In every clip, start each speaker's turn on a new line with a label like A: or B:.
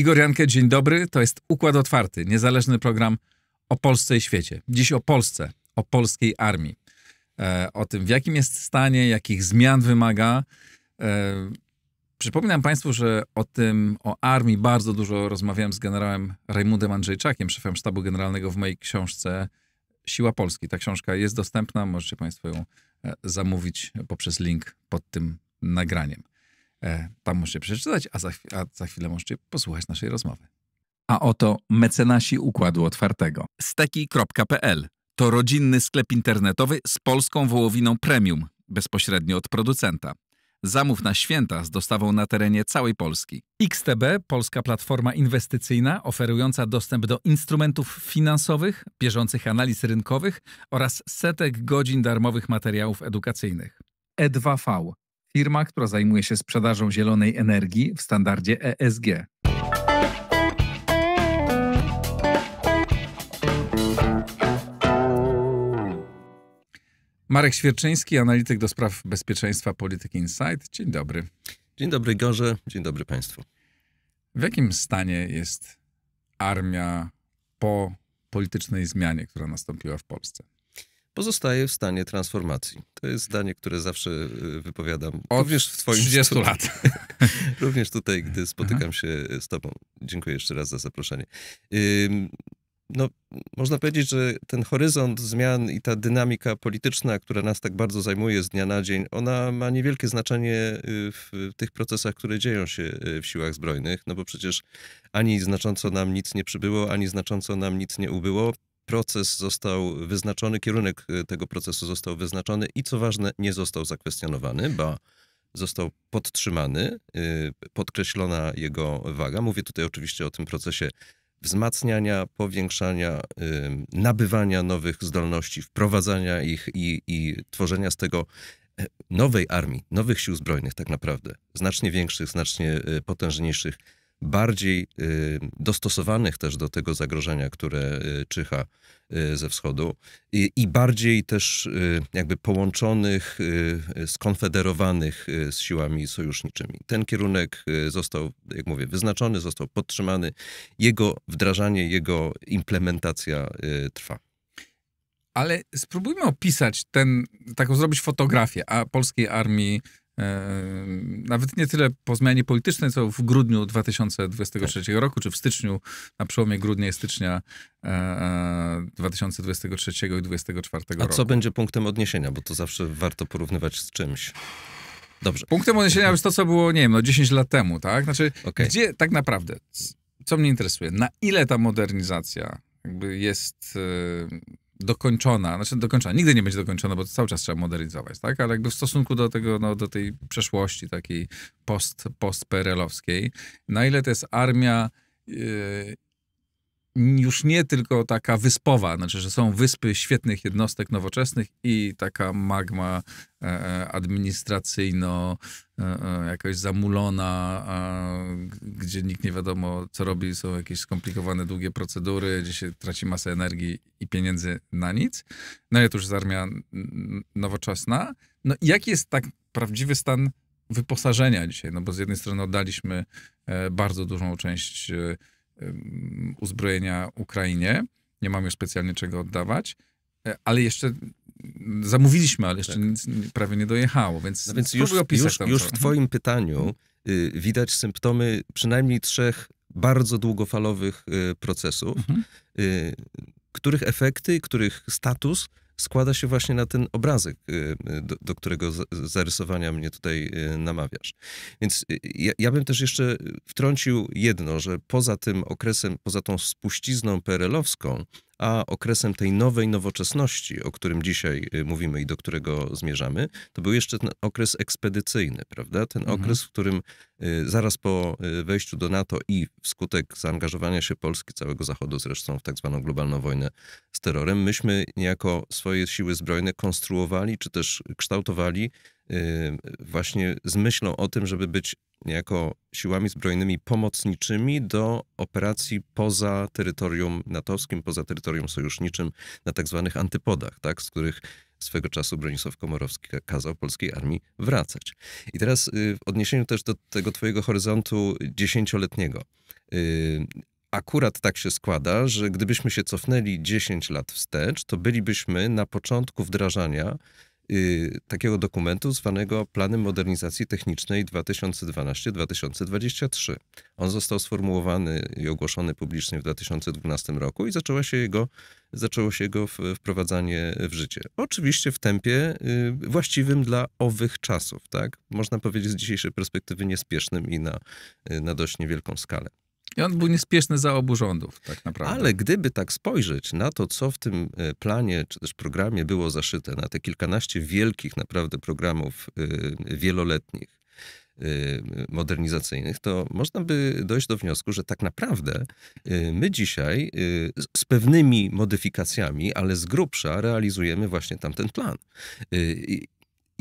A: Igor Jankę, dzień dobry. To jest Układ Otwarty, niezależny program o Polsce i świecie. Dziś o Polsce, o polskiej armii. E, o tym, w jakim jest stanie, jakich zmian wymaga. E, przypominam Państwu, że o tym, o armii bardzo dużo rozmawiałem z generałem Raimundem Andrzejczakiem, szefem sztabu generalnego w mojej książce Siła Polski. Ta książka jest dostępna, możecie Państwo ją e, zamówić poprzez link pod tym nagraniem. E, tam możecie przeczytać, a za, a za chwilę możecie posłuchać naszej rozmowy. A oto mecenasi Układu Otwartego. Steki.pl to rodzinny sklep internetowy z polską wołowiną premium, bezpośrednio od producenta. Zamów na święta z dostawą na terenie całej Polski. XTB, polska platforma inwestycyjna oferująca dostęp do instrumentów finansowych, bieżących analiz rynkowych oraz setek godzin darmowych materiałów edukacyjnych. E2V firma, która zajmuje się sprzedażą zielonej energii w standardzie ESG. Marek Świerczyński, analityk do spraw bezpieczeństwa Polityki Insight. Dzień dobry.
B: Dzień dobry Gorze, dzień dobry Państwu.
A: W jakim stanie jest armia po politycznej zmianie, która nastąpiła w Polsce?
B: pozostaje w stanie transformacji. To jest zdanie, które zawsze y, wypowiadam. Od również w twoim 30 lat. również tutaj, gdy spotykam Aha. się z tobą. Dziękuję jeszcze raz za zaproszenie. No, można powiedzieć, że ten horyzont zmian i ta dynamika polityczna, która nas tak bardzo zajmuje z dnia na dzień, ona ma niewielkie znaczenie y, w tych procesach, które dzieją się y, w siłach zbrojnych, no bo przecież ani znacząco nam nic nie przybyło, ani znacząco nam nic nie ubyło proces został wyznaczony, kierunek y, tego procesu został wyznaczony i co ważne, nie został zakwestionowany, bo został podtrzymany, y, podkreślona jego waga. Mówię tutaj oczywiście o tym procesie wzmacniania, powiększania, nabywania nowych zdolności, wprowadzania ich i, i tworzenia z tego e, nowej armii, nowych sił zbrojnych tak naprawdę, znacznie większych, znacznie y, potężniejszych bardziej y, dostosowanych też do tego zagrożenia, które y, czyha y, ze wschodu i, i bardziej też jakby połączonych, skonfederowanych z siłami sojuszniczymi. Ten kierunek został, jak mówię, wyznaczony, został podtrzymany. Jego wdrażanie, jego implementacja trwa.
A: Ale spróbujmy opisać ten, taką zrobić fotografię a polskiej armii nawet nie tyle po zmianie politycznej, co w grudniu 2023 tak. roku, czy w styczniu, na przełomie grudnia i stycznia 2023 e, e, i 2024 roku. A co roku. będzie punktem odniesienia, bo to zawsze warto porównywać z czymś. Dobrze. Punktem odniesienia jest to, co było, nie wiem, no 10 lat temu, tak? Znaczy, okay. gdzie tak naprawdę, co mnie interesuje, na ile ta modernizacja jest dokończona, znaczy dokończona, nigdy nie będzie dokończona, bo to cały czas trzeba modernizować, tak? Ale jakby w stosunku do tego, no, do tej przeszłości takiej post, post-PRL-owskiej, na ile to jest armia yy, już nie tylko taka wyspowa, znaczy, że są wyspy świetnych jednostek nowoczesnych i taka magma e, e, administracyjno e, jakoś zamulona, gdzie nikt nie wiadomo, co robi, są jakieś skomplikowane, długie procedury, gdzie się traci masę energii i pieniędzy na nic. No i to już jest armia nowoczesna. No jaki jest tak prawdziwy stan wyposażenia dzisiaj? No bo z jednej strony oddaliśmy bardzo dużą część uzbrojenia Ukrainie. Nie mam już specjalnie czego oddawać, e, ale jeszcze zamówiliśmy, ale jeszcze tak. nic
B: prawie nie dojechało, więc, no więc już, już, już w mhm. twoim pytaniu y, widać symptomy przynajmniej trzech bardzo długofalowych y, procesów, mhm. y, których efekty, których status składa się właśnie na ten obrazek, y, y, do, do którego zarysowania mnie tutaj y, namawiasz. Więc ja, ja, bym też jeszcze wtrącił jedno, że poza tym okresem, poza tą spuścizną perelowską, a okresem tej nowej nowoczesności, o którym dzisiaj y, mówimy i do którego zmierzamy, to był jeszcze ten okres ekspedycyjny, prawda? Ten mhm. okres, w którym y, zaraz po y, wejściu do NATO i wskutek zaangażowania się Polski, całego Zachodu zresztą w tak zwaną globalną wojnę z terrorem, myśmy niejako swoje siły zbrojne konstruowali czy też kształtowali właśnie z myślą o tym, żeby być jako siłami zbrojnymi pomocniczymi do operacji poza terytorium natowskim, poza terytorium sojuszniczym na tak zwanych antypodach, tak, z których swego czasu Bronisław Komorowski kazał polskiej armii wracać. I teraz y, w odniesieniu też do tego twojego horyzontu dziesięcioletniego. Y, akurat tak się składa, że gdybyśmy się cofnęli 10 lat wstecz, to bylibyśmy na początku wdrażania Y, takiego dokumentu zwanego Planem Modernizacji Technicznej 2012-2023. On został sformułowany i ogłoszony publicznie w 2012 roku i zaczęło się jego, zaczęło się jego wprowadzanie w życie. Oczywiście w tempie y, właściwym dla owych czasów, tak? Można powiedzieć z dzisiejszej perspektywy niespiesznym i na, y, na dość niewielką skalę. I on był niespieszny za obu rządów, tak naprawdę. Ale gdyby tak spojrzeć na to, co w tym e, planie czy też programie było zaszyte, na te kilkanaście wielkich naprawdę programów e, wieloletnich, e, modernizacyjnych, to można by dojść do wniosku, że tak naprawdę my dzisiaj z pewnymi modyfikacjami, ale z grubsza realizujemy właśnie tamten plan.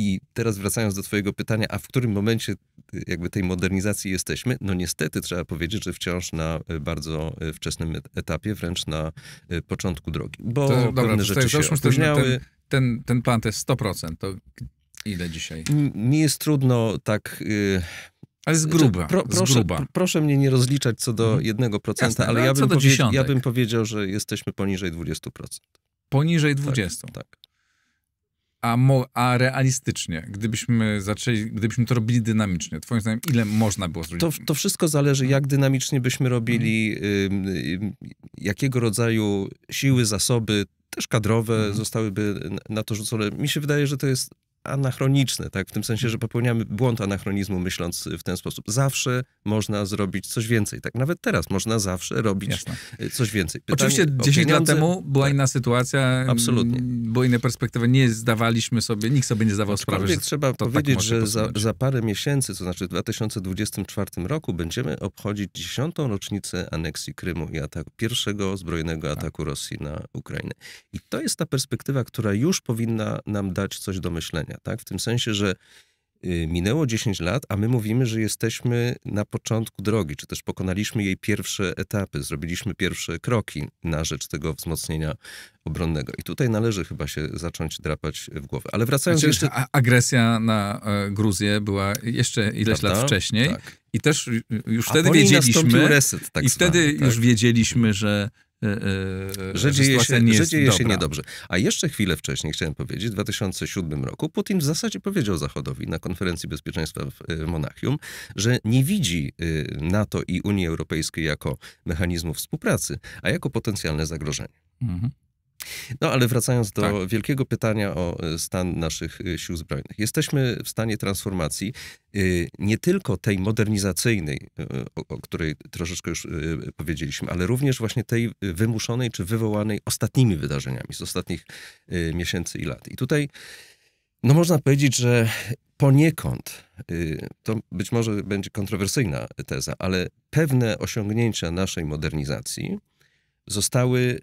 B: I teraz wracając do Twojego pytania, a w którym momencie y, jakby tej modernizacji jesteśmy? No niestety trzeba powiedzieć, że wciąż na y, bardzo y, wczesnym etapie, wręcz na początku drogi. Bo to, pewne dobra, rzeczy się opóźniały. Ten,
A: ten, ten plan to jest 100%. To
B: ile dzisiaj? Nie jest trudno tak... Yy... Ale z gruba. Pro, proszę, z gruba. proszę mnie nie rozliczać co do mhm. jednego 1%, ale no, ja bym, powie, ja bym powiedział, że jesteśmy poniżej 20%. Poniżej 20%. Tak. tak a, mo, a realistycznie,
A: gdybyśmy zaczęli, gdybyśmy to robili dynamicznie, twoim zdaniem, ile można było zrobić?
B: To, to wszystko zależy, jak dynamicznie byśmy robili, y, y, jakiego rodzaju siły, zasoby, też kadrowe mhm. zostałyby na to rzucone. Mi się wydaje, że to jest anachroniczny, tak? w tym sensie, że popełniamy błąd anachronizmu myśląc w ten sposób. Zawsze można zrobić coś więcej, tak? Nawet teraz można zawsze robić Jasne. E, coś więcej. Pytanie Oczywiście 10 lat temu
A: była tak. inna sytuacja. Mm, Absolutnie.
B: Bo inne perspektywy nie zdawaliśmy sobie, nikt sobie nie zdawał sprawy, że trzeba to tak powiedzieć, tak że za, za, parę miesięcy, to znaczy w 2024 roku będziemy obchodzić dziesiątą rocznicę aneksji Krymu i ataku, pierwszego zbrojnego tak. ataku Rosji na Ukrainę. I to jest ta perspektywa, która już powinna nam dać coś do myślenia tak? W tym sensie, że y, minęło 10 lat, a my mówimy, że jesteśmy na początku drogi, czy też pokonaliśmy jej pierwsze etapy, zrobiliśmy pierwsze kroki na rzecz tego wzmocnienia obronnego. I tutaj należy chyba się zacząć drapać w głowę. Ale wracając znaczy, jeszcze...
A: Agresja na e, Gruzję była jeszcze ileś Prawda? lat wcześniej tak. i też już wtedy wiedzieliśmy... Reset, tak I zwany, wtedy tak. już
B: wiedzieliśmy, że Y, y, że dzieje się, nie że dzieje się niedobrze. A jeszcze chwilę wcześniej chciałem powiedzieć, w 2007 roku Putin w zasadzie powiedział Zachodowi na konferencji bezpieczeństwa w y, Monachium, że nie widzi NATO i Unii Europejskiej jako mechanizmu współpracy, a jako potencjalne zagrożenie. Mhm. No ale wracając do tak. wielkiego pytania o e, stan naszych e, sił zbrojnych. Jesteśmy w stanie transformacji e, nie tylko tej modernizacyjnej, o, o której troszeczkę już powiedzieliśmy, ale również właśnie tej wymuszonej czy wywołanej ostatnimi wydarzeniami z ostatnich miesięcy i lat. I tutaj no można powiedzieć, że poniekąd, to być może będzie kontrowersyjna teza, ale pewne osiągnięcia naszej modernizacji zostały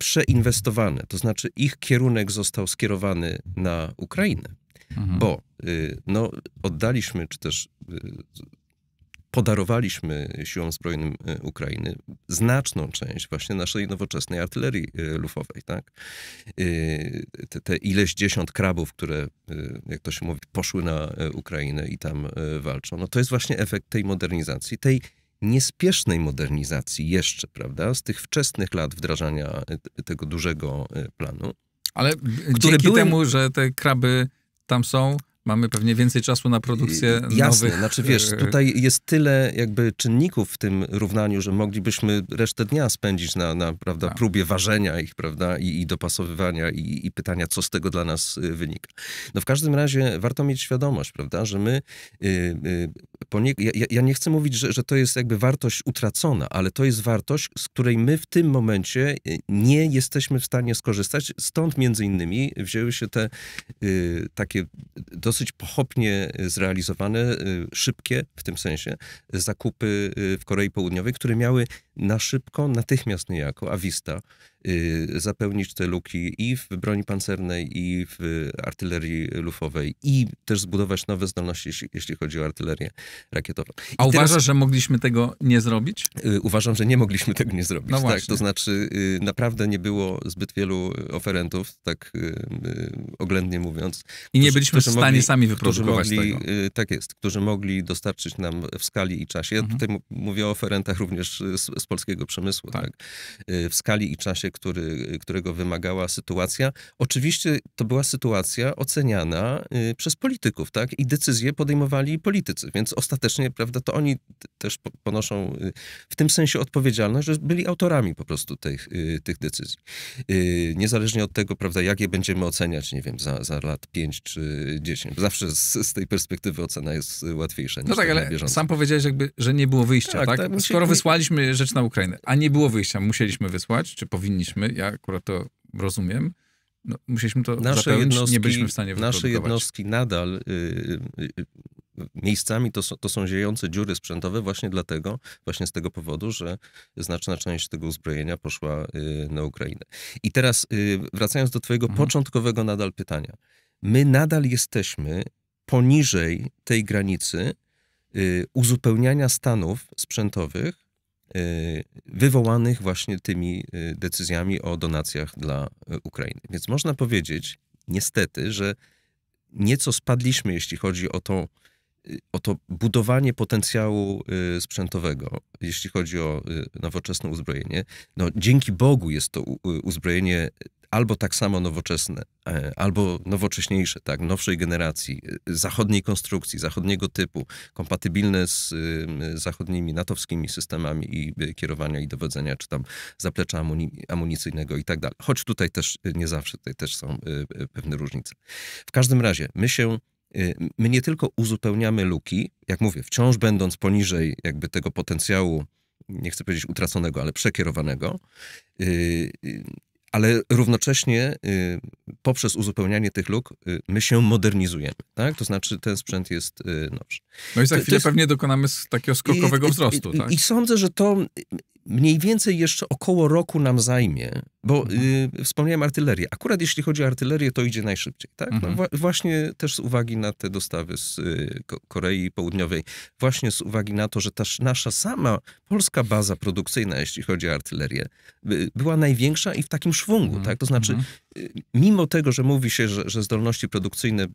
B: przeinwestowane. To znaczy ich kierunek został skierowany na Ukrainę, mhm. bo y, no, oddaliśmy, czy też y, podarowaliśmy siłom zbrojnym y, Ukrainy znaczną część właśnie naszej nowoczesnej artylerii lufowej. Tak? Te, te ileś dziesiąt krabów, które, jak to się mówi, poszły na Ukrainę i tam walczą, no to jest właśnie efekt tej modernizacji, tej niespiesznej modernizacji jeszcze, prawda, z tych wczesnych lat wdrażania e, tego dużego e, planu.
A: Ale dzięki były... temu, że te kraby tam są, mamy pewnie więcej czasu na produkcję y, Jasne, nowych... znaczy wiesz, y, tutaj
B: jest tyle jakby czynników w tym równaniu, że moglibyśmy resztę dnia spędzić na, na prawda, tak. próbie ważenia ich, prawda, i, i dopasowywania i, i, pytania, co z tego dla nas y, wynika. No w każdym razie warto mieć świadomość, prawda, że my nie, ja, ja, nie chcę mówić, że, że to jest jakby wartość utracona, ale to jest wartość, z której my w tym momencie nie jesteśmy w stanie skorzystać. Stąd między innymi wzięły się te takie do dosyć pochopnie e, zrealizowane, e, szybkie w tym sensie zakupy e, w Korei Południowej, które miały na szybko, natychmiast niejako, a vista, y, zapełnić te luki i w broni pancernej, i w artylerii lufowej, i też zbudować nowe zdolności, jeśli, jeśli chodzi o artylerię rakietową. I a teraz... uważasz, że mogliśmy tego nie zrobić? Y, uważam, że nie mogliśmy tego nie zrobić. No tak, to znaczy y, naprawdę nie było zbyt wielu oferentów, tak oględnie mówiąc. I nie byliśmy w stanie mogli, sami wyprodukować mogli, tego. Tak jest, którzy mogli dostarczyć nam w skali i czasie. Ja mhm. tutaj mówię o oferentach również z, z polskiego przemysłu, tak. tak? Y, w skali i czasie, który, którego wymagała sytuacja. Oczywiście to była sytuacja oceniana y, przez polityków, tak? I decyzje podejmowali politycy, więc ostatecznie, prawda, to oni też ponoszą y, w tym sensie odpowiedzialność, że byli autorami po prostu tych, tych decyzji. Niezależnie od tego, prawda, jak je będziemy oceniać, nie wiem, za, za lat 5 czy 10. Zawsze z, z tej perspektywy ocena jest łatwiejsza no niż No tak, ale sam
A: powiedziałeś jakby, że nie było wyjścia, tak? tak? tak Skoro wysłaliśmy rzeczy na Ukrainę, a nie było wyjścia, musieliśmy wysłać, czy powinniśmy, ja akurat
B: to rozumiem, no, musieliśmy to nasze zapełnić, jednostki, nie byliśmy w stanie Nasze jednostki nadal y, y, y, miejscami to, to są ziejące dziury sprzętowe właśnie dlatego, właśnie z tego powodu, że znaczna część tego uzbrojenia poszła na Ukrainę. I teraz wracając do twojego mhm. początkowego nadal pytania. My nadal jesteśmy poniżej tej granicy uzupełniania stanów sprzętowych, Y, wywołanych właśnie tymi y, decyzjami o donacjach dla y, Ukrainy. Więc można powiedzieć, niestety, że nieco spadliśmy, jeśli chodzi o to, o to budowanie potencjału sprzętowego, jeśli chodzi o nowoczesne uzbrojenie. No, dzięki Bogu jest to uzbrojenie albo tak samo nowoczesne, e, albo nowocześniejsze, tak, nowszej generacji, e, zachodniej konstrukcji, zachodniego typu, kompatybilne z zachodnimi, natowskimi systemami i e, kierowania i dowodzenia, czy tam zaplecza amunicyjnego i tak dalej. Choć tutaj też nie zawsze tutaj też są pewne różnice. W każdym razie my się my nie tylko uzupełniamy luki, jak mówię, wciąż będąc poniżej jakby tego potencjału, nie chcę powiedzieć utraconego, ale przekierowanego, y, y, ale równocześnie y, poprzez uzupełnianie tych luk y, my się modernizujemy, tak? To znaczy ten sprzęt jest y, nowszy. No i za to, chwilę to jest... pewnie dokonamy takiego skokowego I, wzrostu, i, tak? I, I sądzę, że to mniej więcej jeszcze około roku nam zajmie, bo mhm. y, wspomniałem artylerię. Akurat jeśli chodzi o artylerię, to idzie najszybciej. Tak? No mhm. No wa- właśnie też z uwagi na te dostawy z y, Korei Południowej, właśnie z uwagi na to, że też nasza sama polska baza produkcyjna, jeśli chodzi o artylerię, była największa i w takim szwungu. Mhm. Tak? To znaczy, mhm. y, mimo tego, że mówi się, że, że zdolności produkcyjne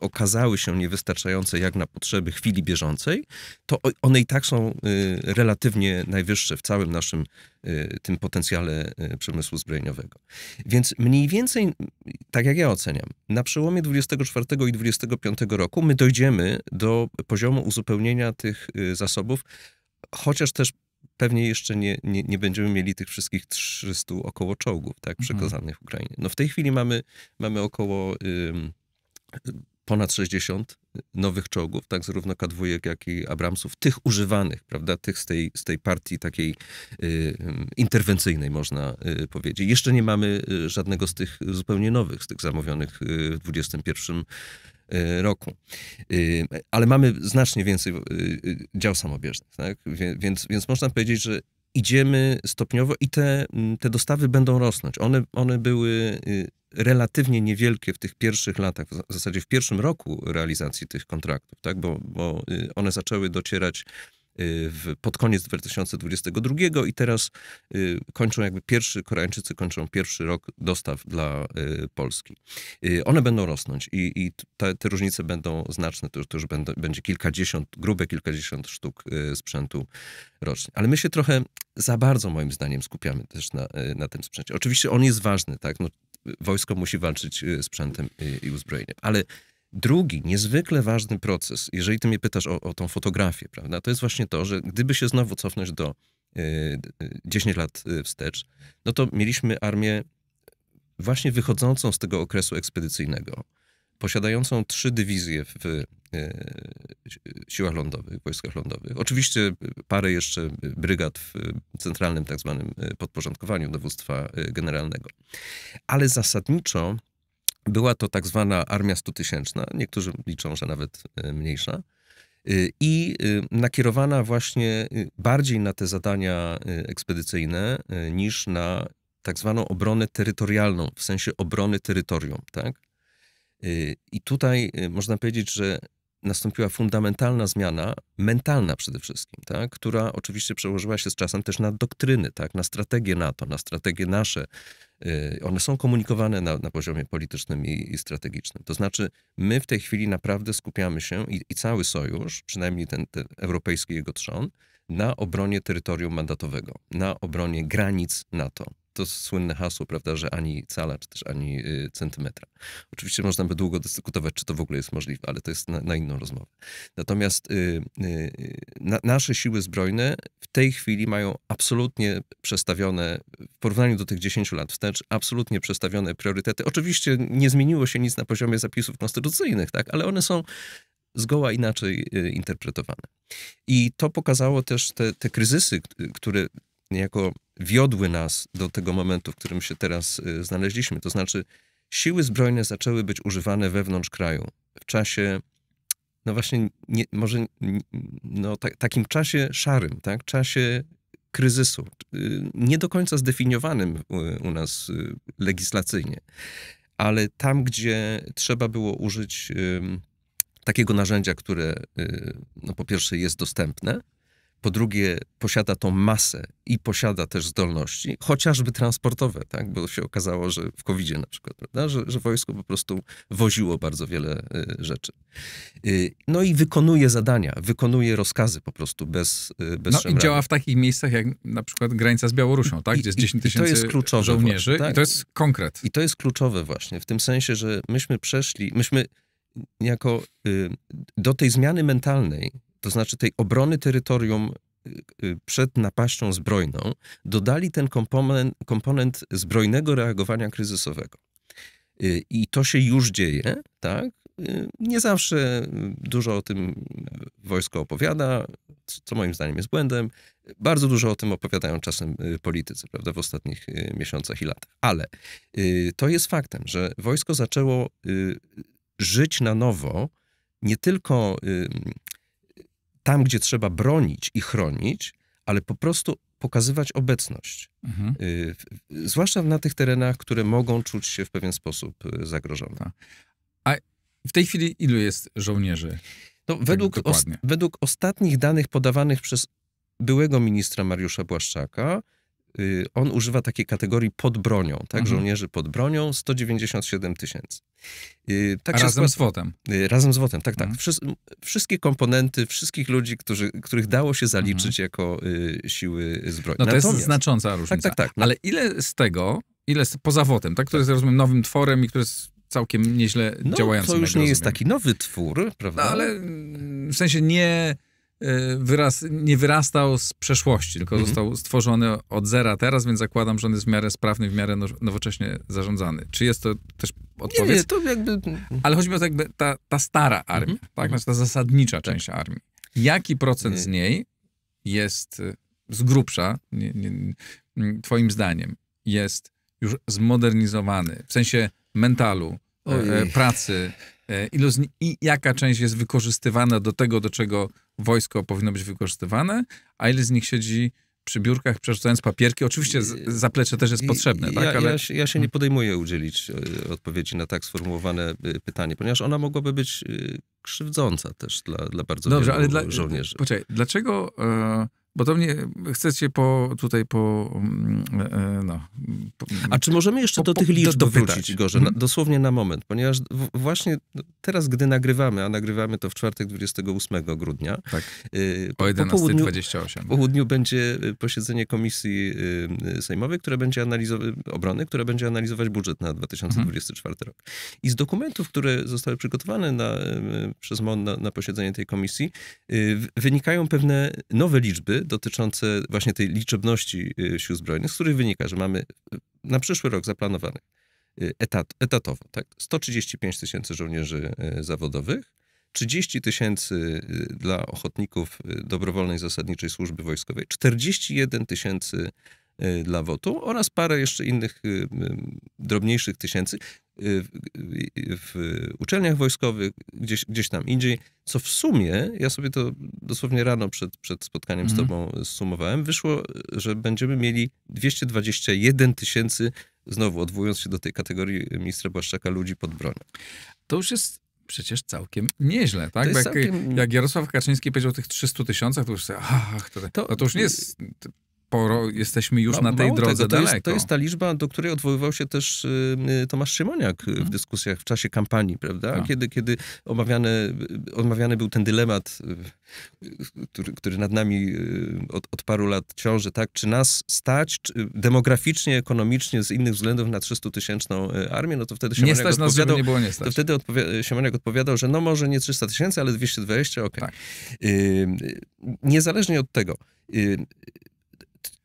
B: okazały się niewystarczające jak na potrzeby chwili bieżącej, to one i tak są y, relatywnie najwyższe w całym naszym y, tym potencjale y, przemysłu zbrojeniowego. Więc mniej więcej, tak jak ja oceniam, na przełomie 24 i 25 roku my dojdziemy do poziomu uzupełnienia tych zasobów, chociaż też pewnie jeszcze nie, nie, nie, będziemy mieli tych wszystkich 300 około czołgów, tak, mhm. przekazanych Ukrainie. No w tej chwili mamy, mamy około ponad 60 nowych czołgów, tak zarówno k jak i Abramsów, tych używanych, prawda, tych z tej, z tej partii takiej y, mm, interwencyjnej, można y, powiedzieć. Jeszcze nie mamy y, żadnego z tych zupełnie nowych, z tych zamówionych y, w 2021 y, roku. Ale mamy znacznie więcej dział samobieżnych, tak? więc, więc można powiedzieć, że idziemy stopniowo i te, mm, te dostawy będą rosnąć. One, one były y, relatywnie niewielkie w tych pierwszych latach, w zasadzie w pierwszym roku realizacji tych kontraktów, tak? bo, bo y, one zaczęły docierać Y, w, pod koniec 2022 i teraz y, kończą jakby pierwszy, Koreańczycy kończą pierwszy rok dostaw dla y, Polski. One będą rosnąć i, i te, te, różnice będą znaczne, to, to już będą, będzie kilkadziesiąt, grube kilkadziesiąt sztuk sprzętu rocznie. Ale my się trochę za bardzo moim zdaniem skupiamy też na, na tym sprzęcie. Oczywiście on jest ważny, tak? No, wojsko musi walczyć sprzętem i uzbrojeniem, ale Drugi niezwykle ważny proces, jeżeli ty mnie pytasz o, o tą fotografię, prawda, to jest właśnie to, że gdyby się znowu cofnąć do y, e, 10 lat e, wstecz, no to mieliśmy armię właśnie wychodzącą z tego okresu ekspedycyjnego, posiadającą trzy dywizje w e, siłach lądowych, wojskach lądowych. Oczywiście parę jeszcze brygad w centralnym tak zwanym podporządkowaniu dowództwa generalnego. Ale zasadniczo była to tak zwana armia stutysięczna, niektórzy liczą, że nawet e, mniejsza, e, i e, nakierowana właśnie bardziej na te zadania ekspedycyjne niż na tak zwaną obronę terytorialną, w sensie obrony terytorium. Tak? I tutaj można powiedzieć, że nastąpiła fundamentalna zmiana, mentalna przede wszystkim, tak? która oczywiście przełożyła się z czasem też na doktryny, tak? na strategię NATO, na strategie nasze, Y, one są komunikowane na, na poziomie politycznym i, i, strategicznym. To znaczy, my w tej chwili naprawdę skupiamy się i, i cały sojusz, przynajmniej ten, ten europejski jego trzon, na obronie terytorium mandatowego, na obronie granic NATO to słynne hasło, prawda, że ani cala, czy też ani y, centymetra. Oczywiście można by długo dyskutować, czy to w ogóle jest możliwe, ale to jest na, na inną rozmowę. Natomiast y, y, y na, nasze siły zbrojne w tej chwili mają absolutnie przestawione, w porównaniu do tych 10 lat wstecz, absolutnie przestawione priorytety. Oczywiście nie zmieniło się nic na poziomie zapisów konstytucyjnych, tak, ale one są zgoła inaczej y, interpretowane. I to pokazało też te, te kryzysy, które niejako wiodły nas do tego momentu, w którym się teraz y, znaleźliśmy. To znaczy, siły zbrojne zaczęły być używane wewnątrz kraju w czasie, no właśnie, nie, może no, takim czasie szarym, tak? czasie kryzysu, y, nie do końca zdefiniowanym y, u nas legislacyjnie, ale tam, gdzie trzeba było użyć takiego narzędzia, które no, po pierwsze jest dostępne, po drugie posiada tą masę i posiada też zdolności, chociażby transportowe, tak? bo się okazało, że w covid na przykład, prawda? Że, że wojsko po prostu woziło bardzo wiele y, rzeczy. Y, no i wykonuje zadania, wykonuje rozkazy po prostu bez, y, bez No szemrania. i działa
A: w takich miejscach jak na przykład granica z Białorusią, tak? gdzie jest 10 tysięcy to jest kluczowe żołnierzy właśnie, tak? i to jest
B: konkret. I to jest kluczowe właśnie, w tym sensie, że myśmy przeszli, myśmy jako y, do tej zmiany mentalnej, to znaczy tej obrony terytorium y, y, przed napaścią zbrojną, dodali ten komponent, komponent zbrojnego reagowania kryzysowego. Y, I to się już dzieje, tak? Nie zawsze dużo o tym wojsko opowiada, co moim zdaniem jest błędem. Bardzo dużo o tym opowiadają czasem politycy, prawda, w ostatnich miesiącach i latach. Ale to jest faktem, że wojsko zaczęło żyć na nowo, nie tylko tam, gdzie trzeba bronić i chronić, ale po prostu pokazywać obecność. Mhm. Y, zwłaszcza na tych terenach, które mogą czuć się w pewien sposób y, zagrożone. Tak. A w tej chwili ilu jest żołnierzy? No, według, os, według ostatnich danych podawanych przez byłego ministra Mariusza Błaszczaka, Y, on używa takiej kategorii pod bronią, tak? Mhm. Żołnierzy pod bronią 197 tysięcy. Y, tak razem z WOTem. Y, razem z WOTem, tak, tak. Mhm. wszystkie komponenty, wszystkich ludzi, którzy, których dało się zaliczyć mhm. jako y, siły zbrojne. No to Natomiast... jest znacząca tak, różnica. Tak, tak, tak. Ale ile z tego, ile z, poza
A: WOTem, tak? Który tak. jest, rozumiem, nowym tworem i który jest całkiem nieźle no, działającym. to już nie rozumiem. jest taki nowy twór, no, prawda? No, ale w sensie nie E, wyraz, nie wyrastał z przeszłości, tylko mhm. został stworzony od zera teraz, więc zakładam, że on jest w miarę sprawny, w miarę nowocześnie zarządzany. Czy jest to też odpowiedź? Nie, nie to jakby... Ale chodzi mi o to jakby ta, ta stara armia, mhm. tak? Znaczy ta zasadnicza tak. część armii. Jaki procent nie. z niej jest e, z grubsza, nie, nie, mm, twoim zdaniem, jest już zmodernizowany, w sensie mentalu, e, pracy, E, ilu z, I jaka część jest wykorzystywana do tego, do czego wojsko powinno być wykorzystywane, a ile z nich siedzi przy biurkach, przerzucając papierki. Oczywiście zaplecze też jest potrzebne. Tak? Ja, Ale... ja, się, ja, się, nie
B: podejmuję udzielić e, odpowiedzi na tak sformułowane e, pytanie, ponieważ ona mogłaby być krzywdząca też dla, dla bardzo Dobrze, wielu ale dla, żołnierzy. Poczekaj,
A: dlaczego bo to mnie
B: chcecie po, tutaj po, mm, e, e, no, po, A czy możemy jeszcze po, do tych liczb do, wrócić, Hmm? dosłownie na moment, ponieważ w, właśnie teraz, gdy nagrywamy, a nagrywamy to w czwartek 28 grudnia. Tak. Y, po, o 11.28. Po południu, południu będzie y, posiedzenie komisji y, sejmowej, które będzie analizować, obrony, które będzie analizować budżet na 2024 hmm. rok. I z dokumentów, które zostały przygotowane na, przez MON na, na posiedzenie tej komisji, wynikają pewne nowe liczby, dotyczący właśnie tej liczebności y, sił zbrojnych, z których wynika, że mamy y, na przyszły rok zaplanowanych y, etat, etatowo tak? 135 tysięcy żołnierzy zawodowych, 30 tysięcy dla ochotników dobrowolnej zasadniczej służby wojskowej, 41 tysięcy Y, dla wotu oraz parę jeszcze innych y, drobniejszych tysięcy y, w, w uczelniach wojskowych, gdzieś, gdzieś tam indziej, co w sumie, ja sobie to dosłownie rano przed, przed spotkaniem z mhm. tobą sumowałem, wyszło, że będziemy mieli 221 tysięcy, znowu odwołując się do tej kategorii ministra Błaszczaka, ludzi pod bronią. To już jest przecież całkiem nieźle, tak? Jak, całkiem...
A: jak, Jarosław Kaczyński powiedział o tych 300 tysiącach, to już sobie, ach, to, to, to już nie jest
B: sporo jesteśmy już no, na tej drodze tego, to jest, to jest, ta liczba, do której odwoływał się też y, y Tomasz Szymoniak y, w mhm. dyskusjach w czasie kampanii, prawda? No. Kiedy, kiedy omawiany, omawiany był ten dylemat, y, który, który, nad nami y, od, od, paru lat ciąży, tak? Czy nas stać czy demograficznie, ekonomicznie, z innych względów na 300 tysięczną y, armię? No to wtedy Siemoniak nie stać nas, żeby nie było nie stać. To wtedy odpowi- Siemoniak odpowiadał, że no może nie 300 tysięcy, ale 220, okej. Okay. Tak. niezależnie od tego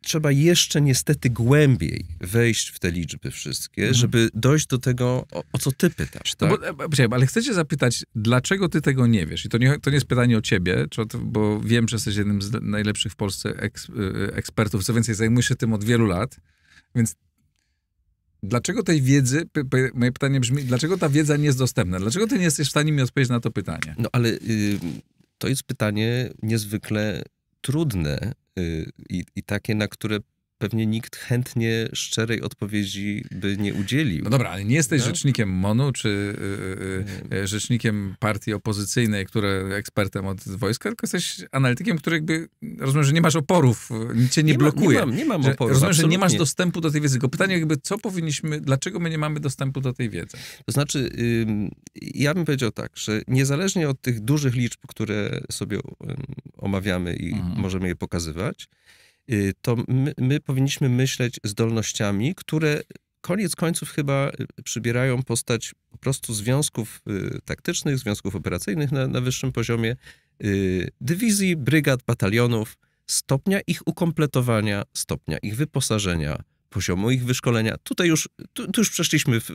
B: trzeba jeszcze niestety głębiej wejść w te liczby wszystkie, mhm. żeby dojść do tego, o, o co ty pytasz. Tak? No bo, tak?
A: E, ale chcę cię zapytać, dlaczego ty tego nie wiesz? I to nie, to nie jest pytanie o ciebie, bo wiem, że jesteś jednym z najlepszych w Polsce e, ekspertów, co więcej, zajmujesz się tym od wielu lat, więc Dlaczego tej wiedzy, moje pytanie brzmi, dlaczego ta wiedza nie jest dostępna? Dlaczego ty nie jesteś w stanie mi odpowiedzieć na to pytanie?
B: No ale y, to jest pytanie niezwykle trudne, Y, i, i takie, na które pewnie nikt chętnie szczerej odpowiedzi by nie udzielił. No dobra, ale nie jesteś no? rzecznikiem MONU czy y, y, rzecznikiem partii
A: opozycyjnej, która ekspertem od wojska, tylko jesteś analitykiem, który jakby, rozumiem, że nie masz oporów, nic cię nie, nie blokuje. Ma, nie mam, nie mam że, oporów. Rozumiem, absolutnie. że nie masz dostępu do tej wiedzy. Tylko pytanie jakby, co powinniśmy, dlaczego
B: my nie mamy dostępu do tej wiedzy? To znaczy, ja bym powiedział tak, że niezależnie od tych dużych liczb, które sobie omawiamy i mhm. możemy je pokazywać, y, to my, my, powinniśmy myśleć zdolnościami, które koniec końców chyba y, przybierają postać po prostu związków y, taktycznych, związków operacyjnych na, na wyższym poziomie, dywizji, brygad, batalionów, stopnia ich ukompletowania, stopnia ich wyposażenia, poziomu ich wyszkolenia. Tutaj już, tu, tu już przeszliśmy w, w,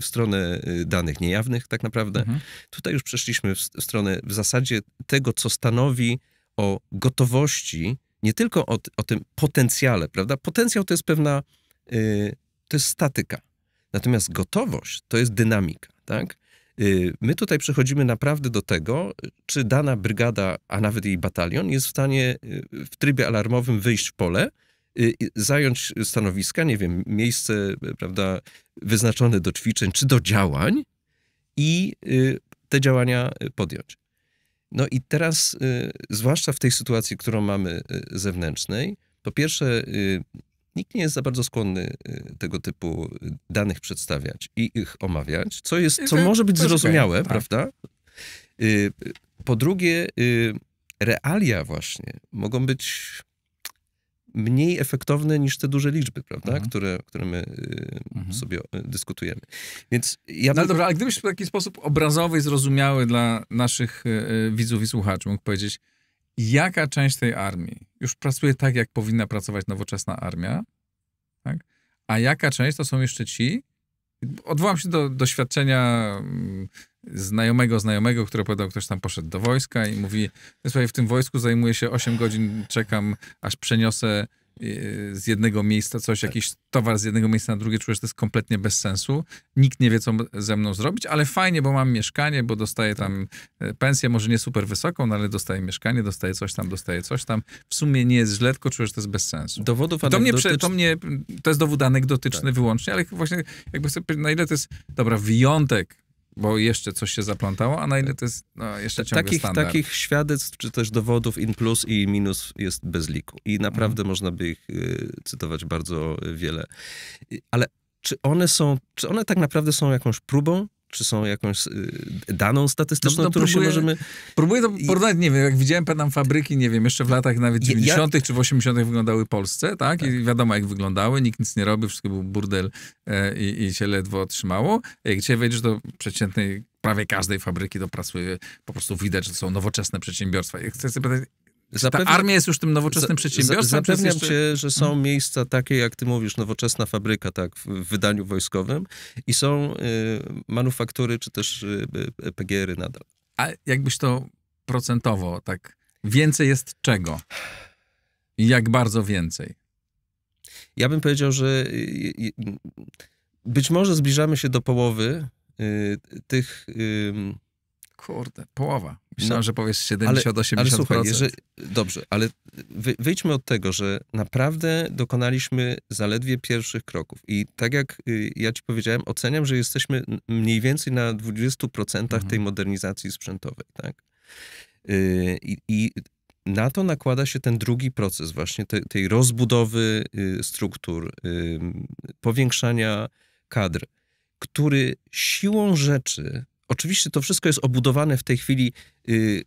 B: w, stronę y, danych niejawnych tak naprawdę. Mhm. Tutaj już przeszliśmy w, w stronę w zasadzie tego, co stanowi o gotowości, nie tylko o, o tym potencjale, prawda? Potencjał to jest pewna, yy, to jest statyka. Natomiast gotowość to jest dynamika, tak? Y, my tutaj przechodzimy naprawdę do tego, czy dana brygada, a nawet jej batalion jest w stanie y, w trybie alarmowym wyjść w pole, Y, zająć stanowiska, nie wiem, miejsce, prawda, wyznaczone do ćwiczeń czy do działań i y, te działania y, podjąć. No i teraz, zwłaszcza w tej sytuacji, którą mamy zewnętrznej, po pierwsze, nikt nie jest za bardzo skłonny tego typu danych przedstawiać i ich omawiać, co, jest, co może być zrozumiałe, tak. prawda? Po drugie, realia właśnie mogą być mniej efektowne niż te duże liczby, prawda, mhm. które, które my y, mhm. sobie y, dyskutujemy. Więc ja no by... dobra, ale gdybyś w taki sposób obrazowy i zrozumiały dla
A: naszych y, widzów i słuchaczy mógł powiedzieć, jaka część tej armii już pracuje tak, jak powinna pracować nowoczesna armia, tak? a jaka część to są jeszcze ci, odwołam się do doświadczenia mm, znajomego znajomego, który opowiadał, ktoś tam poszedł do wojska i mówi, no słuchaj, w tym wojsku zajmuję się 8 godzin, czekam, aż przeniosę e, z jednego miejsca coś, tak. jakiś towar z jednego miejsca na drugie, czujesz, to jest kompletnie bez sensu. Nikt nie wie, co ze mną zrobić, ale fajnie, bo mam mieszkanie, bo dostaję tam e, pensję, może nie super wysoką, no ale dostaję mieszkanie, dostaję coś tam, dostaję coś tam. W sumie nie jest źle, tylko czujesz, że to jest bez sensu. Dowodów to mnie, to mnie, to jest dowód anegdotyczny tak. wyłącznie, ale właśnie jakby chcę powiedzieć, na ile to jest, dobra, wyjątek, bo jeszcze coś się zaplątało, a na ile to jest no, jeszcze ciągle takich, standard. Takich
B: świadectw, czy też dowodów in plus i minus jest bez liku. I naprawdę mhm. można by ich y, cytować bardzo y, wiele. Y, ale czy one są, czy one tak naprawdę są jakąś próbą czy są jakąś y, daną statystyczną, no, no, którą próbuję, się możemy... Próbuję to porównać, nie wiem, jak widziałem pamiętam fabryki, nie wiem, jeszcze w latach nawet 90 czy w 80
A: wyglądały w Polsce, tak? tak? I wiadomo jak wyglądały, nikt nic nie robił, wszystko był burdel e, i, i się ledwo otrzymało. Jak dzisiaj wejdziesz do przeciętnej prawie każdej fabryki to pracuje,
B: po prostu widać, że to są nowoczesne przedsiębiorstwa. I chcę zapytać, Zapewne... Ta armia jest już tym nowoczesnym za, przedsiębiorstwem. Za, zapewniam jeszcze... cię, że są mhm. miejsca takie, jak ty mówisz, nowoczesna fabryka, tak, w wydaniu wojskowym i są y, manufaktury, czy też y, y, y PGR-y nadal. A jakbyś to procentowo, tak, więcej jest czego? jak
A: bardzo więcej?
B: Ja bym powiedział, że y, y, być może zbliżamy się do połowy tych... Kurde, połowa. Myślałem, no, że powiesz 70-80%. Ale, ale słuchaj, jeżeli, dobrze, ale wy, wyjdźmy od tego, że naprawdę dokonaliśmy zaledwie pierwszych kroków. I tak jak y, ja ci powiedziałem, oceniam, że jesteśmy mniej więcej na 20% mhm. tej modernizacji sprzętowej. Tak? Y, I, I na to nakłada się ten drugi proces właśnie te, tej rozbudowy y, struktur, powiększania kadr, który siłą rzeczy Oczywiście to wszystko jest obudowane w tej chwili, yy,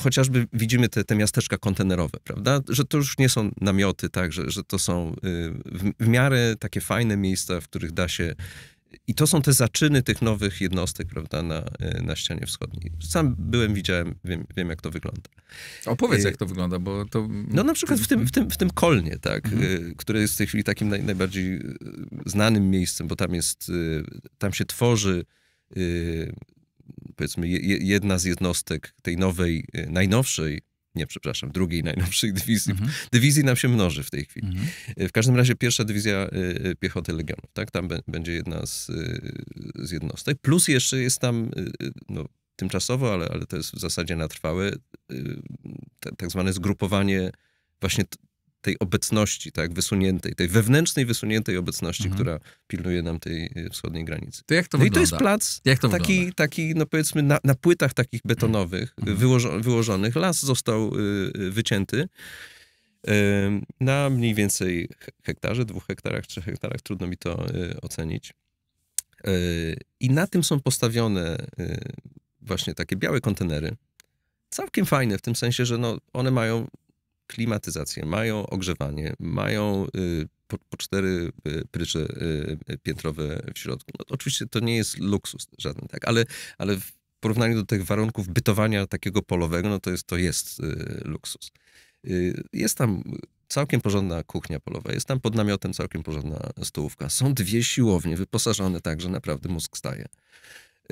B: chociażby widzimy te, te miasteczka kontenerowe, prawda? Że to już nie są namioty, tak? Że, że to są yy, w, w miarę takie fajne miejsca, w których da się i to są te zaczyny tych nowych jednostek, prawda, na, y, na ścianie wschodniej. Sam byłem, widziałem, wiem, wiem jak to wygląda.
A: Opowiedz, y, jak to
B: wygląda, bo to... No na przykład w tym, w tym, w tym Kolnie, tak, mhm. Y, które jest w tej chwili takim naj, najbardziej znanym miejscem, bo tam jest, tam się tworzy powiedzmy jedna z jednostek tej nowej, e, najnowszej, nie przepraszam, drugiej najnowszej dywizji. Mhm. Dywizji nam się mnoży w tej chwili. Mhm. E, w każdym razie pierwsza dywizja e, piechoty Legionów, tak? Tam będzie jedna z, z jednostek. Plus jeszcze jest tam, no, tymczasowo, ale, ale to jest w zasadzie na trwałe, tak zwane zgrupowanie właśnie tej obecności, tak, wysuniętej, tej wewnętrznej wysuniętej obecności, mhm. która pilnuje nam tej e, wschodniej granicy. To jak to no wygląda? i to jest plac to taki, taki, no powiedzmy, na, na płytach takich mhm. betonowych mhm. wyłożo, wyłożonych. Las został y, y wycięty y, na mniej więcej hektarze, dwóch hektarach, trzech hektarach, trudno mi to y, ocenić. E, I na tym są postawione y, właśnie takie białe kontenery. Całkiem fajne w tym sensie, że no, one mają klimatyzację, mają ogrzewanie, mają y, po, po cztery y, prycze y, piętrowe w środku. No, oczywiście to nie jest luksus żaden, tak, ale, ale w porównaniu do tych warunków bytowania takiego polowego, no to jest, to jest luksus. Jest tam całkiem porządna kuchnia polowa, jest tam pod namiotem całkiem porządna stołówka. Są dwie siłownie wyposażone tak, że naprawdę mózg staje.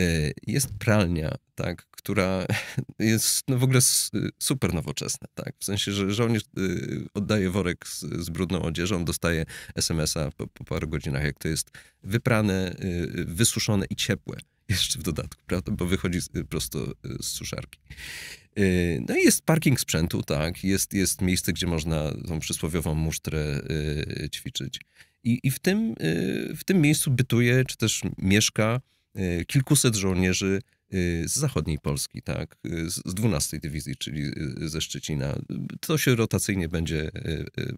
B: E, jest pralnia, tak, która jest no w ogóle y, super nowoczesna. Tak? W sensie, że żołnierz y, oddaje worek z, z brudną odzieżą, dostaje SMS-a po, po, paru godzinach, jak to jest wyprane, y, wysuszone i ciepłe. Jeszcze w dodatku, prawda? Bo wychodzi prosto z suszarki. No i jest parking sprzętu, tak. Jest, jest miejsce, gdzie można tą przysłowiową musztrę ćwiczyć. I, i w, tym, w tym miejscu bytuje, czy też mieszka Y, kilkuset żołnierzy y, z zachodniej Polski, tak, y, z 12 dywizji, czyli ze Szczecina. To się rotacyjnie będzie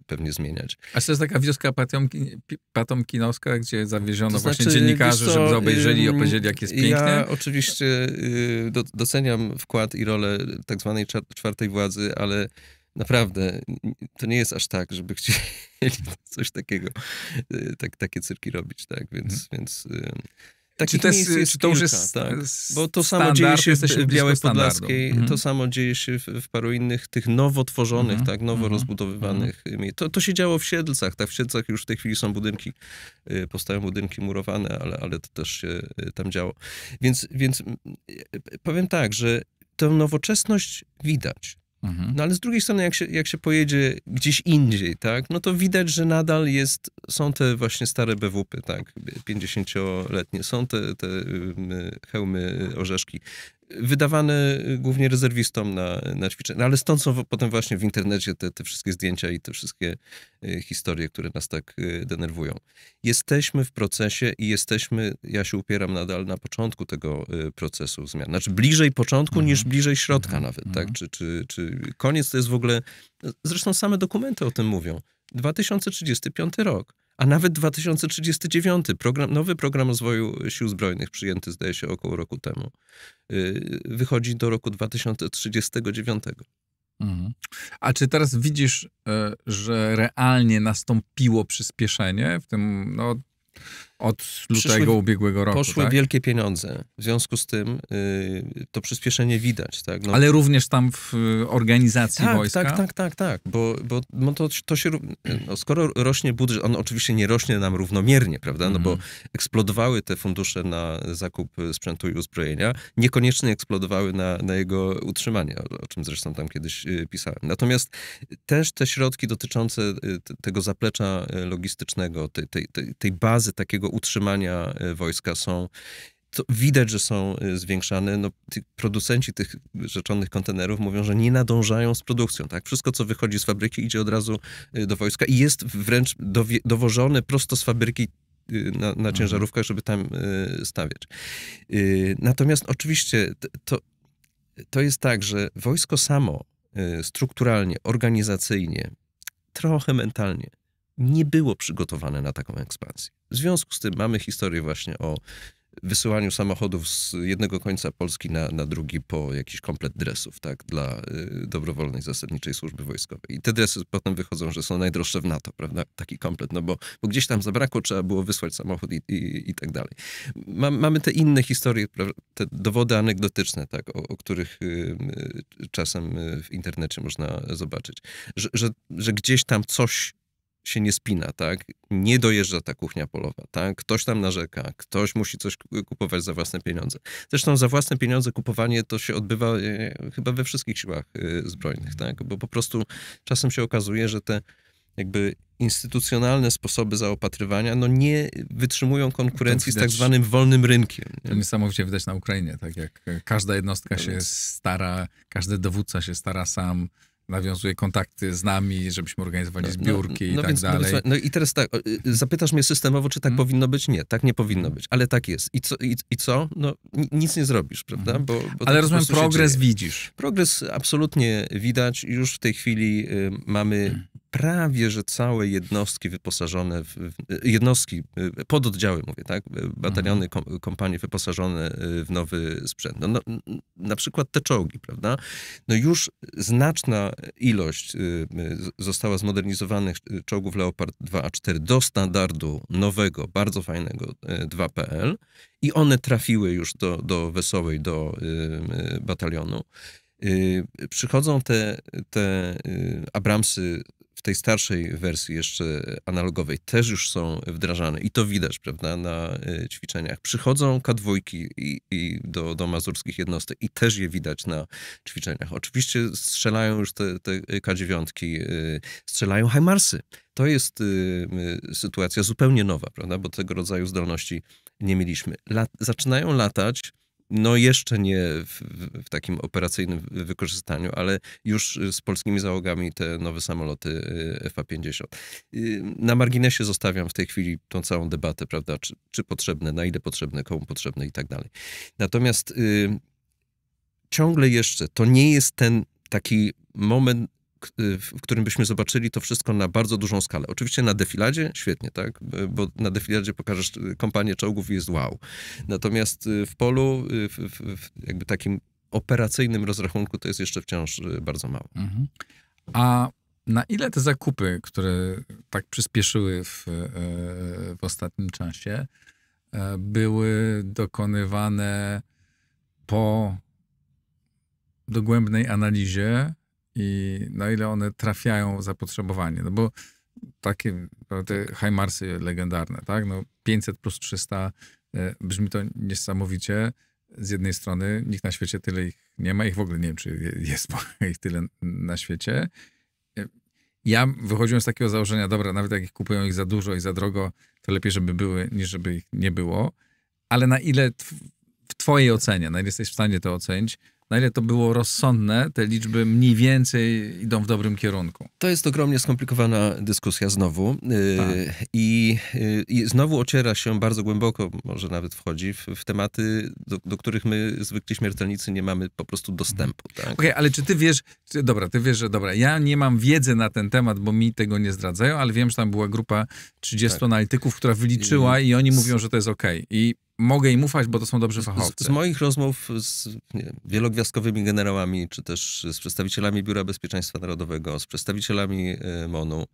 B: pewnie zmieniać.
A: A to jest taka wioska patomki, patomkinowska, gdzie zawieziono to właśnie znaczy, dziennikarzy, co, żeby obejrzeli i opowiedzieli, jak jest piękne? Ja
B: oczywiście doceniam wkład i rolę tak zwanej czwartej władzy, ale naprawdę to nie jest aż tak, żeby chcieli coś takiego, tak, takie cyrki robić, tak, więc, hmm. więc Takich czy, to jest, jest czy to już jest tak? Bo to samo dzieje się w Białej Podlaskiej, mhm. to samo dzieje się w, w paru innych tych nowo tworzonych, mhm. tak, nowo mhm. rozbudowywanych mhm. miejsc. To, to się działo w Siedlcach, tak, w Siedlcach już w tej chwili są budynki, y, powstają budynki murowane, ale, ale to też się y, tam działo. Więc, więc y, powiem tak, że tę nowoczesność widać. Mhm. No ale z drugiej strony, jak się, jak się pojedzie gdzieś indziej, tak, no to widać, że nadal jest, są te właśnie stare BWP, tak, 50-letnie, są te, te hełmy orzeszki, wydawany głównie rezerwistom na, na ćwiczenia, no, ale stąd są potem właśnie w internecie te, te wszystkie zdjęcia i te wszystkie e, historie, które nas tak e, denerwują. Jesteśmy w procesie i jesteśmy, ja się upieram nadal na początku tego e, procesu zmian. Znaczy bliżej początku mhm. niż bliżej środka mhm. nawet, tak? mhm. tak? Czy, czy, czy koniec to jest w ogóle, zresztą same dokumenty o tym mówią. 2035 rok a nawet 2039, program, nowy program rozwoju sił zbrojnych, przyjęty zdaje się około roku temu, y, wychodzi do roku 2039.
A: Mhm. A czy teraz widzisz, e, że realnie nastąpiło przyspieszenie w tym, no, od lutego przyszły, ubiegłego roku. Poszły tak?
B: wielkie pieniądze. W związku z tym y, to przyspieszenie widać. Tak? No, Ale również tam w y, organizacji tak, wojska. Tak, tak, tak, tak. Bo, bo no to, to się. No, skoro rośnie budżet, on oczywiście nie rośnie nam równomiernie, prawda? No mhm. bo eksplodowały te fundusze na zakup sprzętu i uzbrojenia, niekoniecznie eksplodowały na, na jego utrzymanie, o, o czym zresztą tam kiedyś y, pisałem. Natomiast też te środki dotyczące y, tego zaplecza logistycznego, tej, tej, tej bazy takiego utrzymania e, wojska są widać, że są e, zwiększane. No, producenci tych rzeczonych kontenerów mówią, że nie nadążają z produkcją. Tak? Wszystko, co wychodzi z fabryki, idzie od razu e, do wojska i jest wręcz dowie- dowożone prosto z fabryki na, na mhm. ciężarówkach, żeby tam stawiać. Natomiast oczywiście to, to jest tak, że wojsko samo strukturalnie, organizacyjnie, trochę mentalnie nie było przygotowane na taką ekspansję. W związku z tym mamy historię właśnie o wysyłaniu samochodów z jednego końca Polski na, na drugi po jakiś komplet dresów, tak, dla y, dobrowolnej zasadniczej służby wojskowej. I te dresy potem wychodzą, że są najdroższe w NATO, prawda, taki komplet, no bo, bo gdzieś tam zabrakło, trzeba było wysłać samochód i, i, i tak dalej. mamy te inne historie, te dowody anegdotyczne, tak, o, o których y, y, czasem y, w internecie można zobaczyć, że, że, że gdzieś tam coś się nie spina, tak? Nie dojeżdża ta kuchnia polowa, tak? Ktoś tam narzeka, ktoś musi coś kupować za własne pieniądze. Zresztą za własne pieniądze kupowanie to się odbywa e, chyba we wszystkich siłach e, zbrojnych, tak? Bo po prostu czasem się okazuje, że te jakby instytucjonalne sposoby zaopatrywania no nie wytrzymują konkurencji widać, z tak zwanym
A: wolnym rynkiem. Nie? To niesamowicie widać na Ukrainie, tak jak e, każda jednostka tak się stara, każdy dowódca się stara sam nawiązuje kontakty z nami, żebyśmy organizowali zbiórki no, no, i no tak więc, no dalej. No,
B: no, i teraz tak, y, y, zapytasz mnie systemowo, czy tak hmm. powinno być? Nie, tak nie powinno mhm. być, ale tak jest. I co? I, i co? No nic nie zrobisz, prawda? Mhm. Bo, bo ale tak rozumiem, progres widzisz. Progres absolutnie widać. Już w tej chwili y, mamy hmm prawie że całe jednostki wyposażone, w, jednostki, y, pododdziały mówię, tak, y, bataliony, mhm. kom, kompanie wyposażone y, w nowy sprzęt. No, no, na przykład te czołgi, prawda? No już znaczna ilość została zmodernizowanych czołgów Leopard 2A4 do standardu nowego, bardzo fajnego 2PL i one trafiły już do, do Wesołej, do batalionu. Przychodzą te, te Abramsy w tej starszej wersji jeszcze analogowej też już są wdrażane i to widać, prawda, na y, ćwiczeniach. Przychodzą kadwójki i, i do, do mazurskich jednostek i też je widać na ćwiczeniach. Oczywiście strzelają już te, te K9, y, strzelają Hajmarsy. To jest y, sytuacja zupełnie nowa, prawda, bo tego rodzaju zdolności nie mieliśmy. zaczynają latać no jeszcze nie w, w, takim operacyjnym wykorzystaniu, ale już y, z polskimi załogami te nowe samoloty y, FA-50. Y, na marginesie zostawiam w tej chwili tą całą debatę, prawda, czy, czy potrzebne, na ile potrzebne, komu potrzebne i tak dalej. Natomiast y, ciągle jeszcze to nie jest ten taki moment Y, w którym byśmy zobaczyli to wszystko na bardzo dużą skalę. Oczywiście na defiladzie świetnie, tak? Bo na defiladzie pokażesz y, kompanię czołgów i jest wow. Natomiast y, w polu, w, w jakby takim operacyjnym rozrachunku, to jest jeszcze wciąż bardzo mało. Mhm. A na ile te zakupy, które
A: tak przyspieszyły w, e, w ostatnim czasie, e, były dokonywane po dogłębnej analizie, i na ile one trafiają w zapotrzebowanie. No bo takie te Heimarsy legendarne, tak? No 500 plus 300 e, brzmi to niesamowicie. Z jednej strony nikt na świecie tyle ich nie ma, ich w ogóle nie wiem, czy jest ich tyle na świecie. E, ja wychodziłem z takiego założenia, dobra, nawet jak ich kupują ich za dużo i za drogo, to lepiej, żeby były, niż żeby ich nie było. Ale na ile w twojej ocenie, na ile jesteś w stanie to ocenić, na ile to było rozsądne, te liczby mniej więcej idą w dobrym kierunku.
B: To jest ogromnie skomplikowana dyskusja znowu y, tak. I, y, I, znowu ociera się bardzo głęboko, może nawet wchodzi w, w tematy, do, do, których my zwykli śmiertelnicy nie mamy po prostu dostępu. Mhm.
A: Tak? Okej, okay, ale czy ty wiesz, czy, dobra, ty wiesz, że dobra, ja nie mam wiedzy na ten temat, bo mi tego nie zdradzają, ale wiem, że tam była grupa 30 tak. analityków, która wyliczyła i, i oni mówią, że to jest ok. I mogę im ufać, bo to są dobrzy fachowcy. Z, z moich
B: rozmów z nie, wielogwiazdkowymi generałami, czy też z przedstawicielami Biura Bezpieczeństwa Narodowego, z przedstawicielami y, MONU,